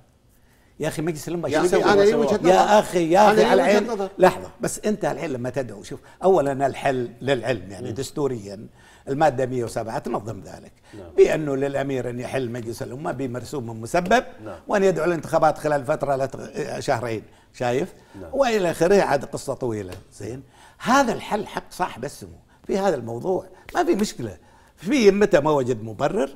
يا اخي مجلس الامه يا يا, يا اخي يا اخي على العين لحظه بس انت الحين لما تدعو شوف اولا الحل للعلم يعني دستوريا الماده 107 تنظم ذلك نعم. بانه للامير ان يحل مجلس الامه بمرسوم مسبب نعم. وان يدعو الانتخابات خلال فتره لا شهرين شايف نعم. والى اخره عاد قصه طويله زين هذا الحل حق صاحب السمو في هذا الموضوع ما في مشكله في متى ما وجد مبرر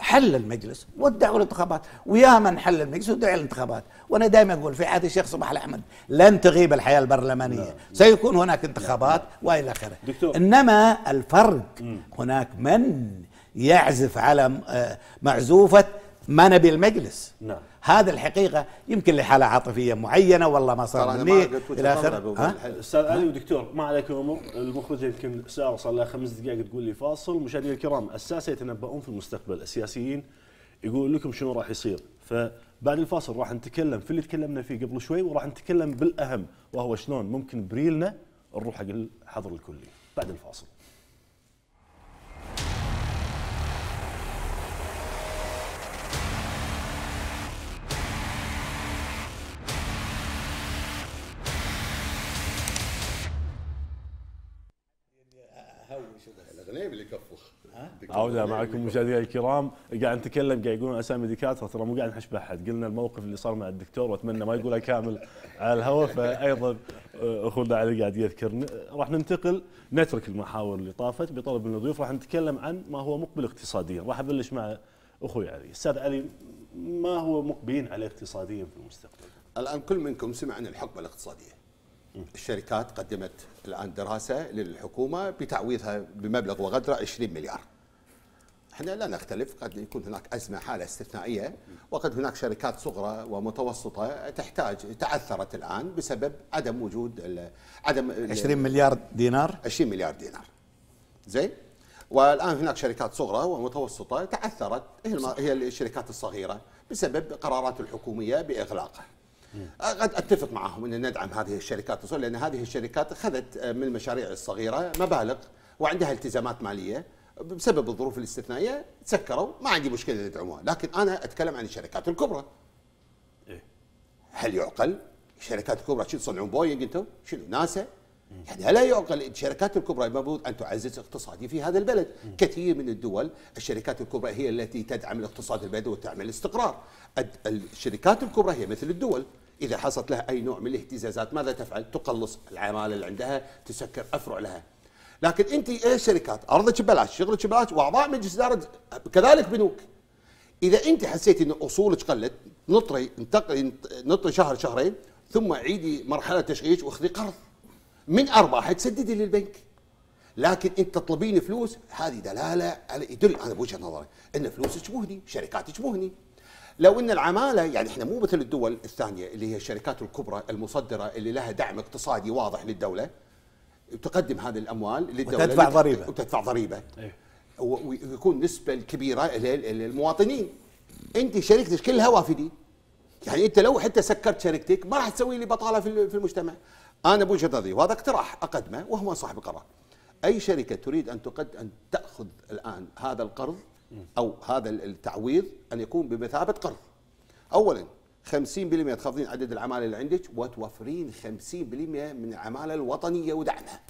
حل المجلس ودعوا الانتخابات ويا من حل المجلس ودعي الانتخابات وانا دائما اقول في عهد الشيخ صباح الاحمد لن تغيب الحياه البرلمانيه لا. نعم. سيكون هناك انتخابات والى اخره انما الفرق م. هناك من يعزف على آه، معزوفه ما نبي المجلس نعم هذا الحقيقه يمكن لحاله عاطفيه معينه والله ما صار مني الى اخره استاذ علي ودكتور ما عليكم امر المخرج يمكن ساعه صار لها خمس دقائق تقول لي فاصل مشاهدينا الكرام الساسه يتنبؤون في المستقبل السياسيين يقولون لكم شنو راح يصير فبعد الفاصل راح نتكلم في اللي تكلمنا فيه قبل شوي وراح نتكلم بالاهم وهو شلون ممكن بريلنا نروح حق الحظر الكلي بعد الفاصل الغنيبي اللي كفخ عودة معكم مشاهدينا الكرام قاعد نتكلم قاعد يقولون اسامي دكاتره ترى مو قاعد نحش باحد قلنا الموقف اللي صار مع الدكتور واتمنى ما يقولها كامل على الهواء فايضا آه، اخونا علي قاعد يذكر راح ننتقل نترك المحاور اللي طافت بطلب من الضيوف راح نتكلم عن ما هو مقبل اقتصاديا راح ابلش مع اخوي علي استاذ علي ما هو مقبلين عليه اقتصاديا في المستقبل الان كل منكم سمع عن الحقبه الاقتصاديه الشركات قدمت الآن دراسة للحكومة بتعويضها بمبلغ وغدرة 20 مليار احنا لا نختلف قد يكون هناك أزمة حالة استثنائية وقد هناك شركات صغرى ومتوسطة تحتاج تعثرت الآن بسبب عدم وجود عدم 20 مليار دينار 20 مليار دينار زين والان هناك شركات صغرى ومتوسطه تعثرت هي الشركات الصغيره بسبب قرارات الحكوميه باغلاقها قد اتفق معهم ان ندعم هذه الشركات الصغيره لان هذه الشركات اخذت من المشاريع الصغيره مبالغ وعندها التزامات ماليه بسبب الظروف الاستثنائيه تسكروا ما عندي مشكله ندعمها لكن انا اتكلم عن الشركات الكبرى إيه. هل يعقل الشركات الكبرى شنو تصنعون بوينج انتم شنو ناسا يعني لا يعقل الشركات الكبرى المفروض ان تعزز اقتصادي في هذا البلد، كثير من الدول الشركات الكبرى هي التي تدعم الاقتصاد البلد وتعمل الاستقرار. الشركات الكبرى هي مثل الدول، اذا حصلت لها اي نوع من الاهتزازات ماذا تفعل؟ تقلص العماله اللي عندها، تسكر افرع لها. لكن انت ايه شركات؟ ارضك ببلاش، شغلك ببلاش، واعضاء مجلس اداره كذلك بنوك. اذا انت حسيتي ان اصولك قلت نطري نطري شهر شهرين ثم عيدي مرحله تشغيلك واخذي قرض. من أربعة حتسددي للبنك لكن انت تطلبين فلوس هذه دلاله على يدل انا بوجهه نظري ان فلوسك مهني شركاتك مهني لو ان العماله يعني احنا مو مثل الدول الثانيه اللي هي الشركات الكبرى المصدره اللي لها دعم اقتصادي واضح للدوله تقدم هذه الاموال للدوله وتدفع ضريبه وتدفع ضريبه ايه؟ ويكون نسبه كبيره للمواطنين انت شركتك كلها وافدي يعني انت لو حتى سكرت شركتك ما راح تسوي لي بطاله في المجتمع انا بوجهه نظري وهذا اقتراح اقدمه وهو صاحب القرار اي شركه تريد ان تقد ان تاخذ الان هذا القرض او هذا التعويض ان يكون بمثابه قرض اولا 50% تخفضين عدد العماله اللي عندك وتوفرين 50% من العماله الوطنيه ودعمها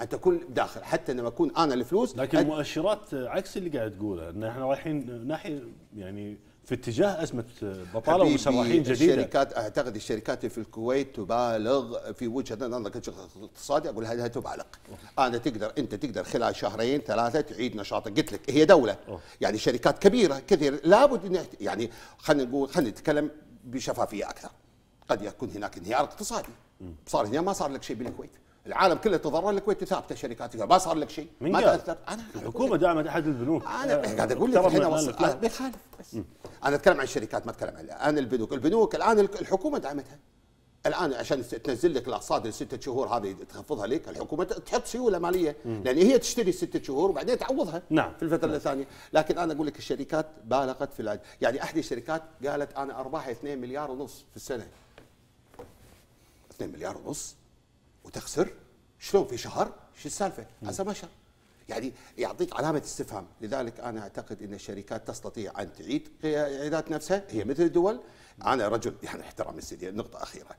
ان تكون داخل حتى لما اكون انا الفلوس لكن المؤشرات عكس اللي قاعد تقوله ان احنا رايحين ناحيه يعني في اتجاه ازمه بطاله ومسرحين جديده الشركات اعتقد الشركات في الكويت تبالغ في وجهه نظرك كشخص اقتصادي اقول هذه تبالغ انا تقدر انت تقدر خلال شهرين ثلاثه تعيد نشاطك قلت لك هي دوله يعني شركات كبيره كثير لابد يعني خلينا نقول خلينا نتكلم بشفافيه اكثر قد يكون هناك انهيار اقتصادي صار هنا ما صار لك شيء بالكويت العالم كله تضرر الكويت ثابته شركاتها ما صار لك شيء ما تاثر انا الحكومه دعمت احد البنوك انا قاعد اقول لك الحين ما يخالف بس انا اتكلم عن الشركات ما اتكلم عن انا البنوك البنوك الان الحكومه دعمتها الان عشان تنزل لك الاقساط لستة شهور هذه تخفضها لك الحكومه تحط سيوله ماليه مم. لان هي تشتري ستة شهور وبعدين تعوضها نعم. في الفتره نعم. الثانيه لكن انا اقول لك الشركات بالغت في العج. يعني احد الشركات قالت انا ارباحي 2 مليار ونص في السنه 2 مليار ونص وتخسر شلون في شهر شو السالفه هسه ما شهر يعني يعطيك علامة استفهام لذلك أنا أعتقد أن الشركات تستطيع أن تعيد إعادات نفسها هي مثل الدول أنا رجل يعني احترام السيدي نقطة أخيرة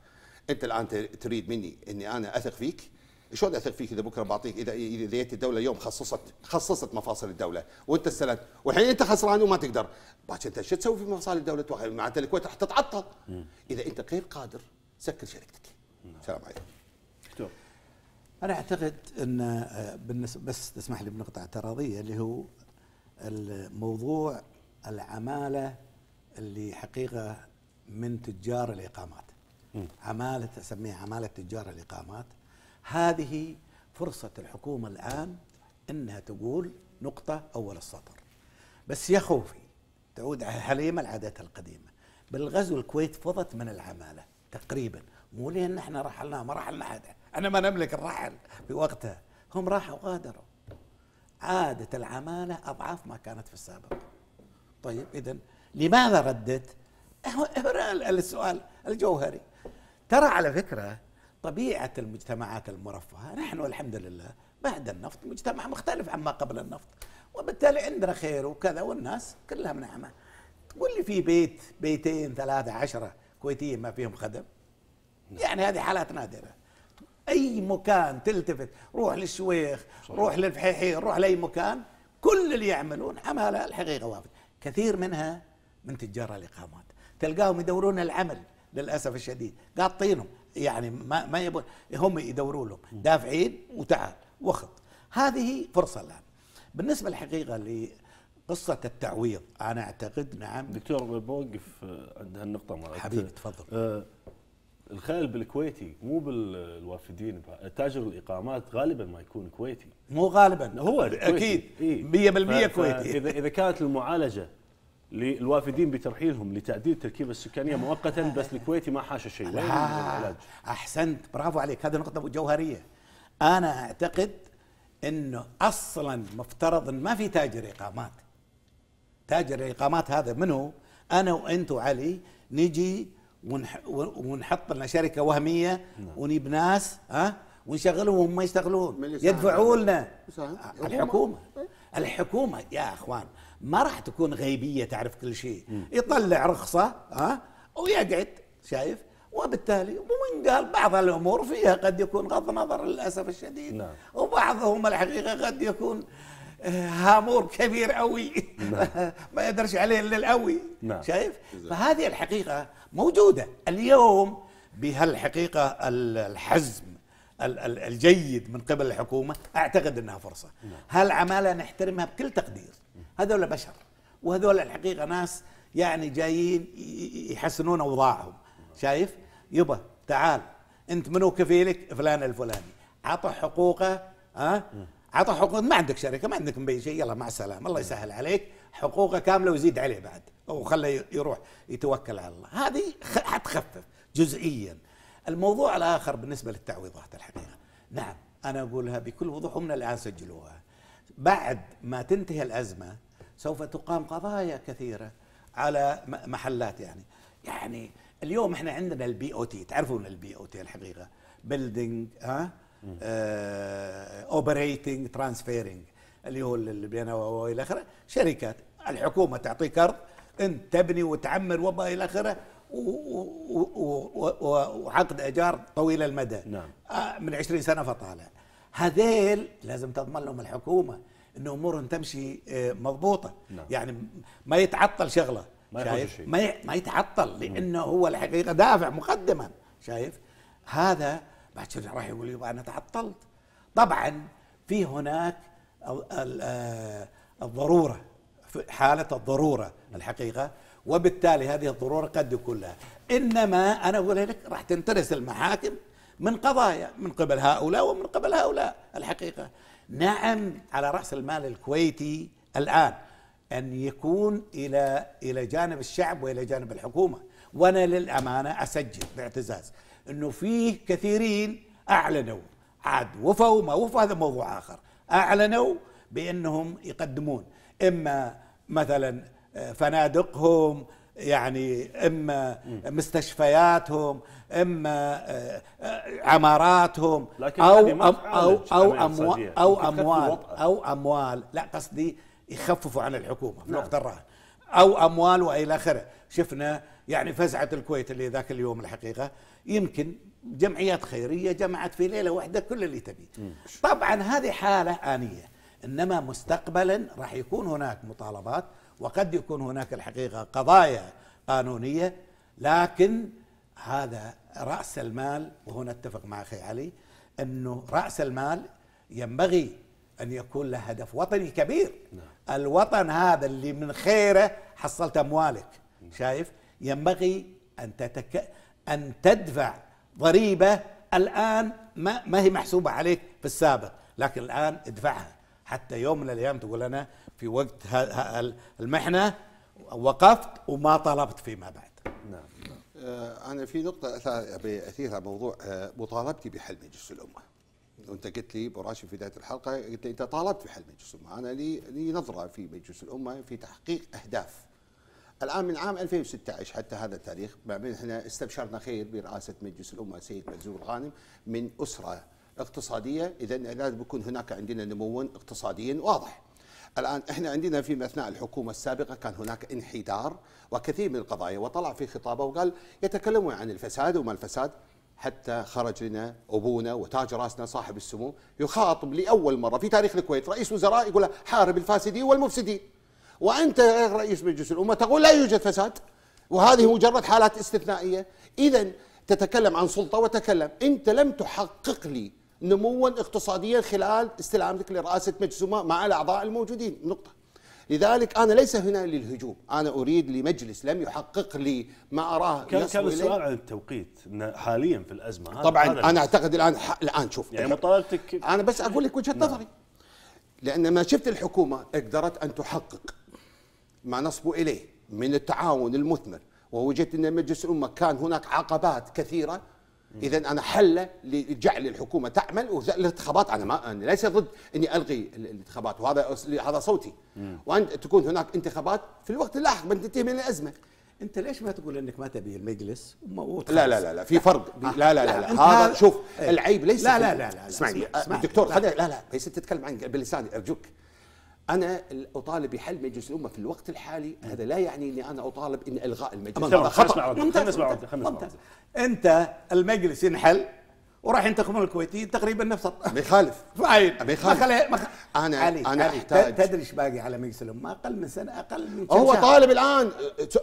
أنت الآن تريد مني أني أنا أثق فيك شلون اثق فيك اذا بكره بعطيك اذا اذا الدوله اليوم خصصت خصصت مفاصل الدوله وانت استلمت والحين انت خسران وما تقدر باكر انت شو تسوي في مفاصل الدوله معناته الكويت راح تتعطل اذا انت غير قادر سكر شركتك السلام عليكم انا اعتقد ان آه، بالنسبه بس تسمح لي بنقطه اعتراضيه اللي هو الموضوع العماله اللي حقيقه من تجار الاقامات عماله اسميها عماله تجار الاقامات هذه فرصه الحكومه الان انها تقول نقطه اول السطر بس يا خوفي تعود حليمه العادات القديمه بالغزو الكويت فضت من العماله تقريبا مو لان احنا رحلنا ما رحلنا حدا أنا ما نملك الرحل بوقتها هم راحوا غادروا عادت العمالة أضعاف ما كانت في السابق طيب إذا لماذا ردت السؤال الجوهري ترى على فكرة طبيعة المجتمعات المرفهة نحن الحمد لله بعد النفط مجتمع مختلف عما قبل النفط وبالتالي عندنا خير وكذا والناس كلها منعمة تقول لي في بيت بيتين ثلاثة عشرة كويتيين ما فيهم خدم يعني هذه حالات نادرة اي مكان تلتفت روح للشويخ صحيح. روح للفحيحين روح لاي مكان كل اللي يعملون عماله الحقيقه وافد كثير منها من تجار الاقامات تلقاهم يدورون العمل للاسف الشديد قاطينهم يعني ما ما يبون هم يدوروا لهم دافعين وتعال وخذ هذه فرصه الان بالنسبه الحقيقه قصة التعويض أنا أعتقد نعم دكتور بوقف عند هالنقطة حبيبي تفضل آه، الخلل بالكويتي مو بالوافدين تاجر الاقامات غالبا ما يكون كويتي مو غالبا هو اكيد 100% كويتي اذا اذا كانت المعالجه للوافدين بترحيلهم لتعديل التركيبه السكانيه مؤقتا بس الكويتي ما حاشه شيء وين احسنت برافو عليك هذه نقطه جوهريه انا اعتقد انه اصلا مفترض ان ما في تاجر اقامات تاجر الاقامات هذا منه انا وانت وعلي نجي ونحط لنا شركه وهميه نعم. ونجيب ناس ها ونشغلهم وهم ما يشتغلون يدفعوا لنا الحكومه الحكومه يا اخوان ما راح تكون غيبيه تعرف كل شيء يطلع رخصه ها ويقعد شايف وبالتالي ومن قال بعض الامور فيها قد يكون غض نظر للاسف الشديد نعم. وبعضهم الحقيقه قد يكون آه، هامور كبير قوي نعم. ما يقدرش عليه الا القوي نعم. شايف فهذه الحقيقه موجوده اليوم بهالحقيقه الحزم الجيد من قبل الحكومه اعتقد انها فرصه نعم. هالعماله نحترمها بكل تقدير هذول بشر وهذول الحقيقه ناس يعني جايين يحسنون اوضاعهم نعم. شايف يبا تعال انت منو كفيلك فلان الفلاني عطى حقوقه ها أه؟ عطى حقوق ما عندك شركه ما عندك مبين شيء يلا مع السلامه الله يسهل عليك حقوقه كامله ويزيد عليه بعد وخله يروح يتوكل على الله هذه حتخفف جزئيا الموضوع الاخر بالنسبه للتعويضات الحقيقه نعم انا اقولها بكل وضوح ومن الان سجلوها بعد ما تنتهي الازمه سوف تقام قضايا كثيره على محلات يعني يعني اليوم احنا عندنا البي او تي تعرفون البي او تي الحقيقه بيلدينج ها اوبريتنج آه، ترانسفيرنج اللي هو اللي بينا والى اخره شركات الحكومه تعطيك ارض انت تبني وتعمر وما الى اخره وعقد ايجار طويل المدى نعم. آه، من 20 سنه فطالع هذيل لازم تضمن لهم الحكومه ان امورهم تمشي آه، مضبوطه نعم. يعني ما يتعطل شغله ما شايف ما يتعطل لانه نعم. هو الحقيقه دافع مقدما شايف هذا باكر راح يقول لي انا تعطلت طبعا في هناك آه، الضروره حاله الضروره الحقيقه وبالتالي هذه الضروره قد يكون لها انما انا اقول لك راح تنترس المحاكم من قضايا من قبل هؤلاء ومن قبل هؤلاء الحقيقه نعم على راس المال الكويتي الان ان يكون الى الى جانب الشعب والى جانب الحكومه وانا للامانه اسجل باعتزاز انه فيه كثيرين اعلنوا عاد وفوا ما وفوا هذا موضوع اخر اعلنوا بانهم يقدمون اما مثلا آه، فنادقهم يعني اما مستشفياتهم اما آه، آه، عماراتهم لكن او او او اموال او اموال او اموال لا قصدي يخففوا عن الحكومه في نعم. الوقت الراهن او اموال والى اخره شفنا يعني فزعه الكويت اللي ذاك اليوم الحقيقه يمكن جمعيات خيريه جمعت في ليله واحده كل اللي تبيه طبعا هذه حاله انيه انما مستقبلا راح يكون هناك مطالبات وقد يكون هناك الحقيقه قضايا قانونيه لكن هذا راس المال وهنا اتفق مع اخي علي انه راس المال ينبغي ان يكون له هدف وطني كبير نعم. الوطن هذا اللي من خيره حصلت اموالك شايف ينبغي ان تتك أن تدفع ضريبة الآن ما, ما هي محسوبة عليك في السابق لكن الآن ادفعها حتى يوم من الأيام تقول أنا في وقت المحنة وقفت وما طلبت فيما بعد نعم آه، أنا في نقطة أثيرها موضوع آه، مطالبتي بحل مجلس الأمة وانت قلت لي براشد في بدايه الحلقه قلت لي انت طالبت في حل مجلس الامه، انا لي لي نظره في مجلس الامه في تحقيق اهداف الان من عام 2016 حتى هذا التاريخ ما بين احنا استبشرنا خير برئاسه مجلس الامه السيد منزور الغانم من اسره اقتصاديه اذا لازم يكون هناك عندنا نمو اقتصادي واضح. الان احنا عندنا في اثناء الحكومه السابقه كان هناك انحدار وكثير من القضايا وطلع في خطابه وقال يتكلمون عن الفساد وما الفساد حتى خرج لنا ابونا وتاج راسنا صاحب السمو يخاطب لاول مره في تاريخ الكويت رئيس وزراء يقول حارب الفاسدين والمفسدين وأنت رئيس مجلس الأمة تقول لا يوجد فساد وهذه مجرد حالات استثنائية إذا تتكلم عن سلطة وتكلم أنت لم تحقق لي نموا اقتصاديا خلال استلامك لرئاسة مجلس الأمة مع الأعضاء الموجودين نقطة لذلك انا ليس هنا للهجوم، انا اريد لمجلس لم يحقق لي ما اراه كان كان السؤال عن التوقيت حاليا في الازمه طبعا انا انا اعتقد الان الان شوف يعني مطالبتك انا بس اقول لك وجهه نعم. نظري لان ما شفت الحكومه قدرت ان تحقق ما نصبوا إليه من التعاون المثمر ووجدت أن مجلس الأمة كان هناك عقبات كثيرة اذا انا حل لجعل الحكومه تعمل والانتخابات انا ما انا ليس ضد اني الغي الانتخابات وهذا هذا صوتي وان تكون هناك انتخابات في الوقت اللاحق تنتهي من الازمه انت ليش ما تقول انك ما تبي المجلس لا لا لا لا في فرق لا لا لا, لا, لا, لا هذا شوف إيه. العيب ليس لا لا لا, لا اسمعني دكتور لا لا ليس تتكلم عن بلساني ارجوك انا اطالب بحل مجلس الامه في الوقت الحالي هذا لا يعني اني انا اطالب ان الغاء المجلس الامه خطا ممتاز انت المجلس ينحل وراح ينتخبون الكويتيين تقريبا نفس ما يخالف فاين ما يخالف انا علي. انا علي. احتاج تدري ايش باقي على مجلس الامه اقل من سنه اقل من هو شهر. طالب الان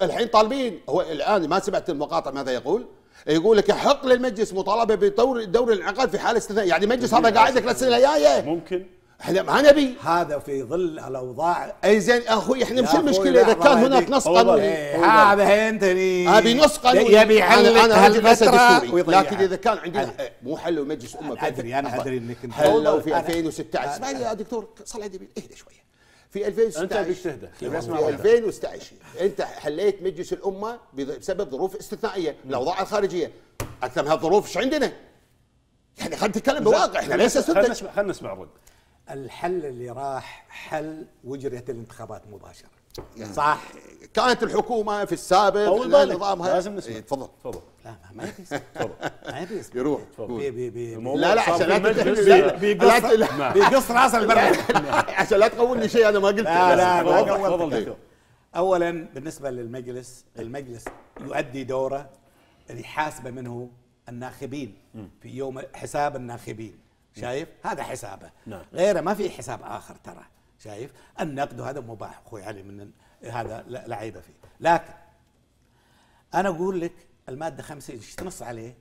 الحين طالبين هو الان ما سمعت المقاطع ماذا يقول؟ يقول لك حق للمجلس مطالبه بدور دور الانعقاد في حال استثناء يعني مجلس هذا قاعد لك للسنه الجايه ممكن احنا مع نبي هذا في ظل الاوضاع اي زين اخوي احنا مش المشكله اذا كان هناك نص قانوني إيه، هذا انت ابي نص قانوني يبي حل انا هذه بس دستوري لكن اذا كان عندي مو حل مجلس امه ادري انا ادري انك حلوا في 2016 اسمعني يا دكتور صلي على النبي اهدى شويه في 2016 انت تهدى في 2016 انت حليت مجلس الامه بسبب ظروف استثنائيه الاوضاع الخارجيه اكثر من هالظروف ايش عندنا؟ يعني خلينا نتكلم بواقع احنا ليس سدج خلينا نسمع خلينا نسمع رد الحل اللي راح حل وجريت الانتخابات مباشره يعني صح كانت الحكومه في السابق طول بالك نظامها لازم نسمع إيه، تفضل تفضل لا ما يبي يسمع ما يبي يسمع يروح بي بي بي لا لا عشان لا بيقص راس البرنامج عشان لا تقول لي شيء انا ما قلت لا لا تفضل اولا بالنسبه للمجلس المجلس يؤدي دوره اللي حاسبه منه الناخبين في يوم حساب الناخبين شايف هذا حسابه نعم. غيره ما في حساب اخر ترى شايف النقد هذا مباح اخوي علي من هذا لعيبه فيه لكن انا اقول لك الماده 50 ايش تنص عليه؟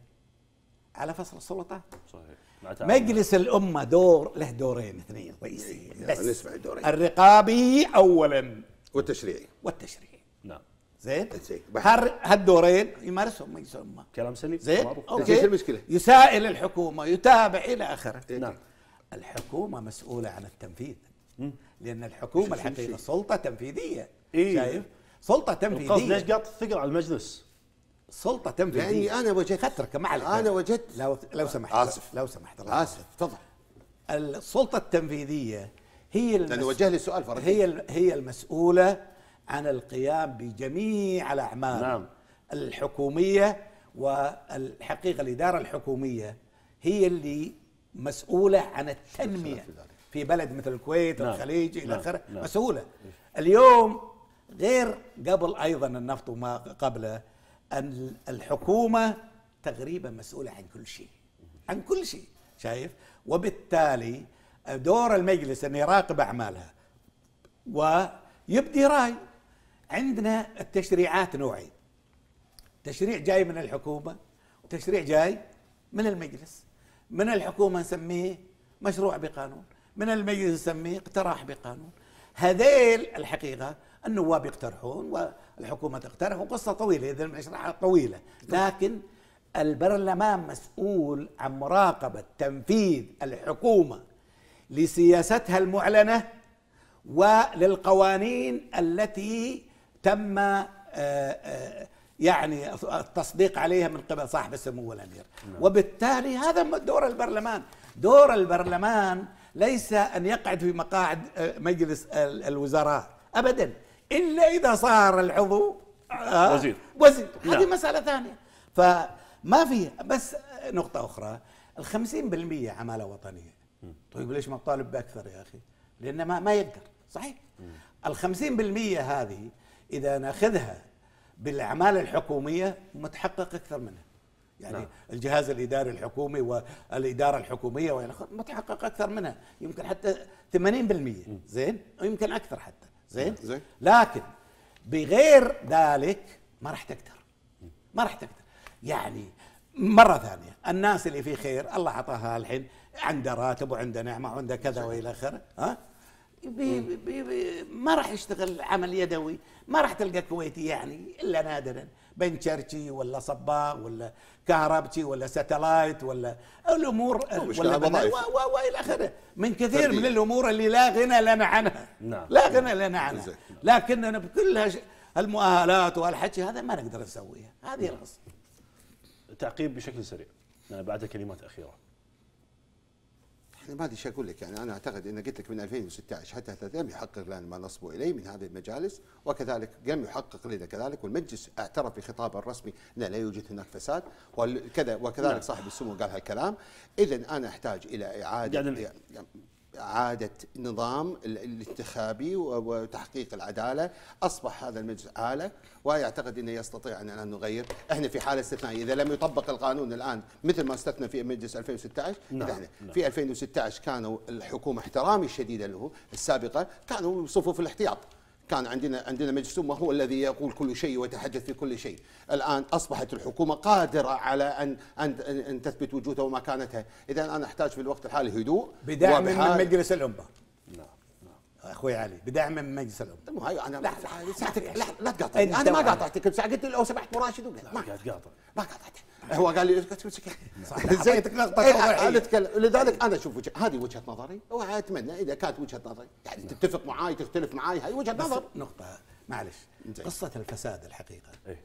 على فصل السلطات صحيح مجلس الامه دور له دورين اثنين رئيسيين إيه، يعني بس الرقابي اولا والتشريعي والتشريعي نعم زين حر هالدورين يمارسهم ما يسمى كلام سليم زين اوكي المشكله يسائل الحكومه يتابع الى اخره إيه. نعم الحكومه مسؤوله عن التنفيذ لان الحكومه الحقيقه سلطه تنفيذيه إيه؟ شايف سلطه طيب، تنفيذيه ليش قاط الثقل على المجلس سلطه تنفيذيه لاني يعني انا وجدت فترك ما انا وجدت لو لو سمحت اسف لو سمحت اسف تفضل السلطه التنفيذيه هي المس... لانه وجه لي سؤال هي هي المسؤوله عن القيام بجميع الأعمال نعم. الحكومية والحقيقة الإدارة الحكومية هي اللي مسؤولة عن التنمية في بلد مثل الكويت نعم. الخليج إلى نعم. آخره نعم. مسؤولة اليوم غير قبل أيضا النفط وما قبله أن الحكومة تقريبا مسؤولة عن كل شيء عن كل شيء شايف وبالتالي دور المجلس أن يراقب أعمالها ويبدي رأي عندنا التشريعات نوعين تشريع جاي من الحكومة وتشريع جاي من المجلس من الحكومة نسميه مشروع بقانون من المجلس نسميه اقتراح بقانون هذيل الحقيقة النواب يقترحون والحكومة تقترح وقصة طويلة إذا المشروع طويلة لكن البرلمان مسؤول عن مراقبة تنفيذ الحكومة لسياستها المعلنة وللقوانين التي تم آه، آه، يعني التصديق عليها من قبل صاحب السمو الامير نعم. وبالتالي هذا دور البرلمان دور البرلمان ليس ان يقعد في مقاعد آه، مجلس الوزراء ابدا الا اذا صار العضو وزير وزير هذه نعم. مساله ثانيه فما في بس نقطه اخرى ال 50% عماله وطنيه طيب ليش ما طالب باكثر يا اخي؟ لان ما ما يقدر صحيح ال 50% هذه اذا ناخذها بالاعمال الحكوميه متحقق اكثر منها يعني لا. نعم. الجهاز الاداري الحكومي والاداره الحكوميه والى متحقق اكثر منها يمكن حتى 80% زين ويمكن اكثر حتى زين نعم. زي. لكن بغير ذلك ما راح تقدر ما راح تقدر يعني مره ثانيه الناس اللي في خير الله اعطاها الحين عنده راتب وعنده نعمه وعنده كذا والى اخره ها بي بي بي ما راح يشتغل عمل يدوي ما راح تلقى كويتي يعني الا نادرا بنشرشي ولا صباغ ولا كهربتي ولا ساتلايت ولا الامور ولا والى اخره من كثير من الامور اللي لا غنى لنا عنها نعم. لا غنى لنا عنها نعم. لكننا بكل هالمؤهلات وهالحكي هذا ما نقدر نسويها هذه الاصل نعم. تعقيب بشكل سريع بعدها كلمات اخيره ما ادري اقول لك يعني انا اعتقد ان قلت لك من 2016 حتى لم يحقق لنا ما نصبوا اليه من هذه المجالس وكذلك لم يحقق لنا كذلك والمجلس اعترف في خطابه الرسمي انه لا يوجد هناك فساد وكذا وكذلك نعم. صاحب السمو قال هالكلام اذا انا احتاج الى اعاده يعني يعني إعادة نظام الانتخابي وتحقيق العدالة أصبح هذا المجلس آلة ويعتقد أنه يستطيع أن نغير إحنا في حالة استثنائية إذا لم يطبق القانون الآن مثل ما استثنى في مجلس 2016 نعم. إذا إحنا نعم. في 2016 كانوا الحكومة احترامي الشديد له السابقة كانوا صفوف الاحتياط كان عندنا عندنا مجلس الامه هو الذي يقول كل شيء ويتحدث في كل شيء، الان اصبحت الحكومه قادره على ان ان ان تثبت وجودها ومكانتها، اذا انا احتاج في الوقت الحالي هدوء بدعم من مجلس الامه نعم, نعم. اخوي علي بدعم من مجلس الامه مو هاي انا لا ساعتك لا, لا تقاطعني انا ما قاطعتك بس قلت لو سمحت مراشد ما قاطعتك ما قاطعتك هو قال لي اسكت وسكت حطيتك لقطه انا إيه، اتكلم لذلك انا اشوف وجه هذه وجهه نظري واتمنى اذا كانت وجهه نظري يعني تتفق معاي تختلف معاي هاي وجهه نظر نقطه معلش قصه الفساد الحقيقه إيه.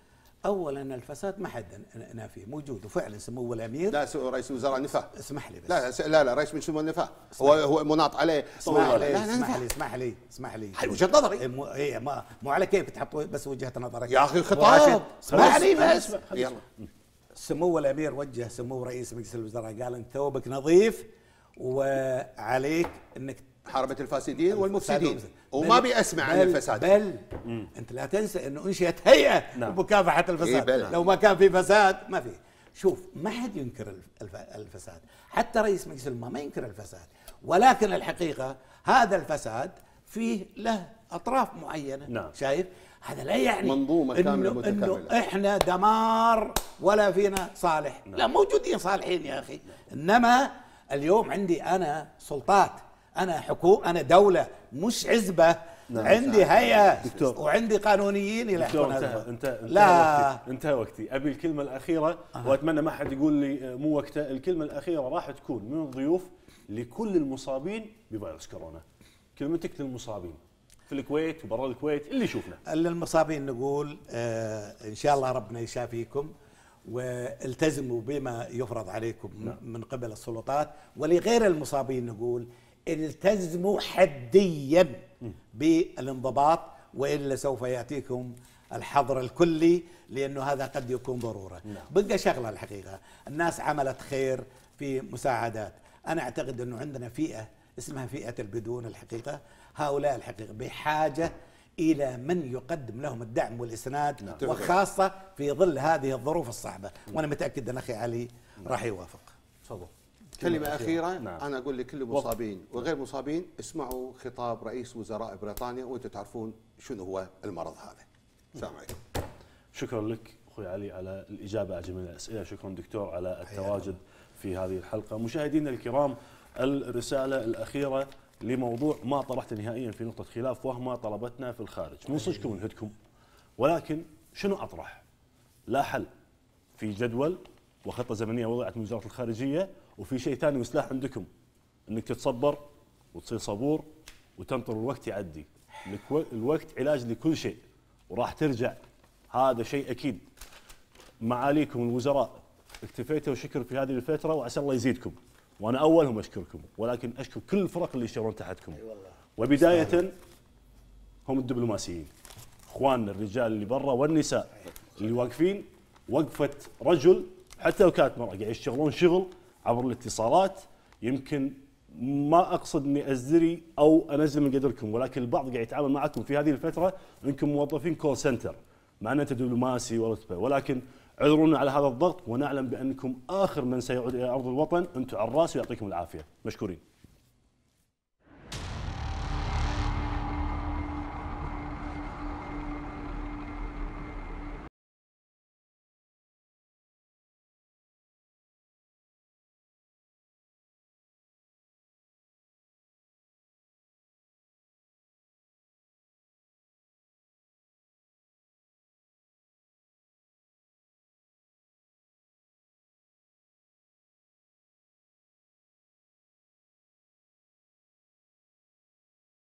اولا الفساد ما حد نافيه موجود وفعلا سمو الامير لا رئيس الوزراء نفاه اسمح لي بس لا لا لا رئيس من سمو نفاه هو هو مناط عليه اسمح لي لا اسمح لي اسمح لي اسمح لي هاي وجهه نظري إيه، مو إيه ما مو على كيف تحط بس وجهه نظرك يا اخي خطاب اسمح لي بس يلا سمو الامير وجه سمو رئيس مجلس الوزراء قال انت ثوبك نظيف وعليك انك محاربه الفاسدين والمفسدين وما بي اسمع عن الفساد بل مم. انت لا تنسى انه انشئت هيئه نعم. إيه، الفساد إيه لو ما كان في فساد ما في شوف ما حد ينكر الفساد حتى رئيس مجلس الامه ما ينكر الفساد ولكن الحقيقه هذا الفساد فيه له اطراف معينه نعم. شايف هذا لا يعني منظومه كامله إنه متكامله انه احنا دمار ولا فينا صالح نعم. لا موجودين صالحين يا اخي انما اليوم عندي انا سلطات انا حكومه انا دوله مش عزبه نعم عندي نعم. هيئه وعندي قانونيين يلحقون انتهى انتهى لا وقتي انتهى وقتي ابي الكلمه الاخيره أه. واتمنى ما حد يقول لي آه، مو وقته الكلمه الاخيره راح تكون من الضيوف لكل المصابين بفيروس كورونا كلمتك للمصابين في الكويت وبرا الكويت اللي يشوفنا للمصابين نقول آه ان شاء الله ربنا يشافيكم والتزموا بما يفرض عليكم نعم. من قبل السلطات ولغير المصابين نقول التزموا حديا بالانضباط والا سوف ياتيكم الحظر الكلي لانه هذا قد يكون ضروره نعم. بقى شغله الحقيقه الناس عملت خير في مساعدات انا اعتقد انه عندنا فئه اسمها فئه البدون الحقيقه هؤلاء الحقيقة بحاجة إلى من يقدم لهم الدعم والإسناد نعم. وخاصة في ظل هذه الظروف الصعبة وأنا متأكد أن أخي علي نعم. راح يوافق تفضل كلمة أخيرة نعم. أنا أقول لكل المصابين وغير مصابين اسمعوا خطاب رئيس وزراء بريطانيا وأنتم تعرفون شنو هو المرض هذا السلام نعم. عليكم شكرا لك أخوي علي على الإجابة على جميع الأسئلة شكرا دكتور على التواجد في هذه الحلقة مشاهدينا الكرام الرسالة الأخيرة لموضوع ما طرحت نهائيا في نقطه خلاف وهما طلبتنا في الخارج مو صدقكم ونهدكم ولكن شنو اطرح لا حل في جدول وخطه زمنيه وضعت من وزاره الخارجيه وفي شيء ثاني وسلاح عندكم انك تتصبر وتصير صبور وتنطر الوقت يعدي الوقت علاج لكل شيء وراح ترجع هذا شيء اكيد معاليكم الوزراء اكتفيتوا شكر في هذه الفتره وعسى الله يزيدكم وانا اولهم اشكركم ولكن اشكر كل الفرق اللي يشتغلون تحتكم وبدايه هم الدبلوماسيين اخواننا الرجال اللي برا والنساء اللي واقفين وقفه رجل حتى لو كانت مرأة قاعد يشتغلون شغل عبر الاتصالات يمكن ما اقصد اني ازدري او انزل من قدركم ولكن البعض قاعد يتعامل معكم في هذه الفتره انكم موظفين كول سنتر مع ان انت دبلوماسي ورتبه ولكن اعذرونا على هذا الضغط ونعلم بانكم اخر من سيعود الى ارض الوطن انتم على الراس ويعطيكم العافيه مشكورين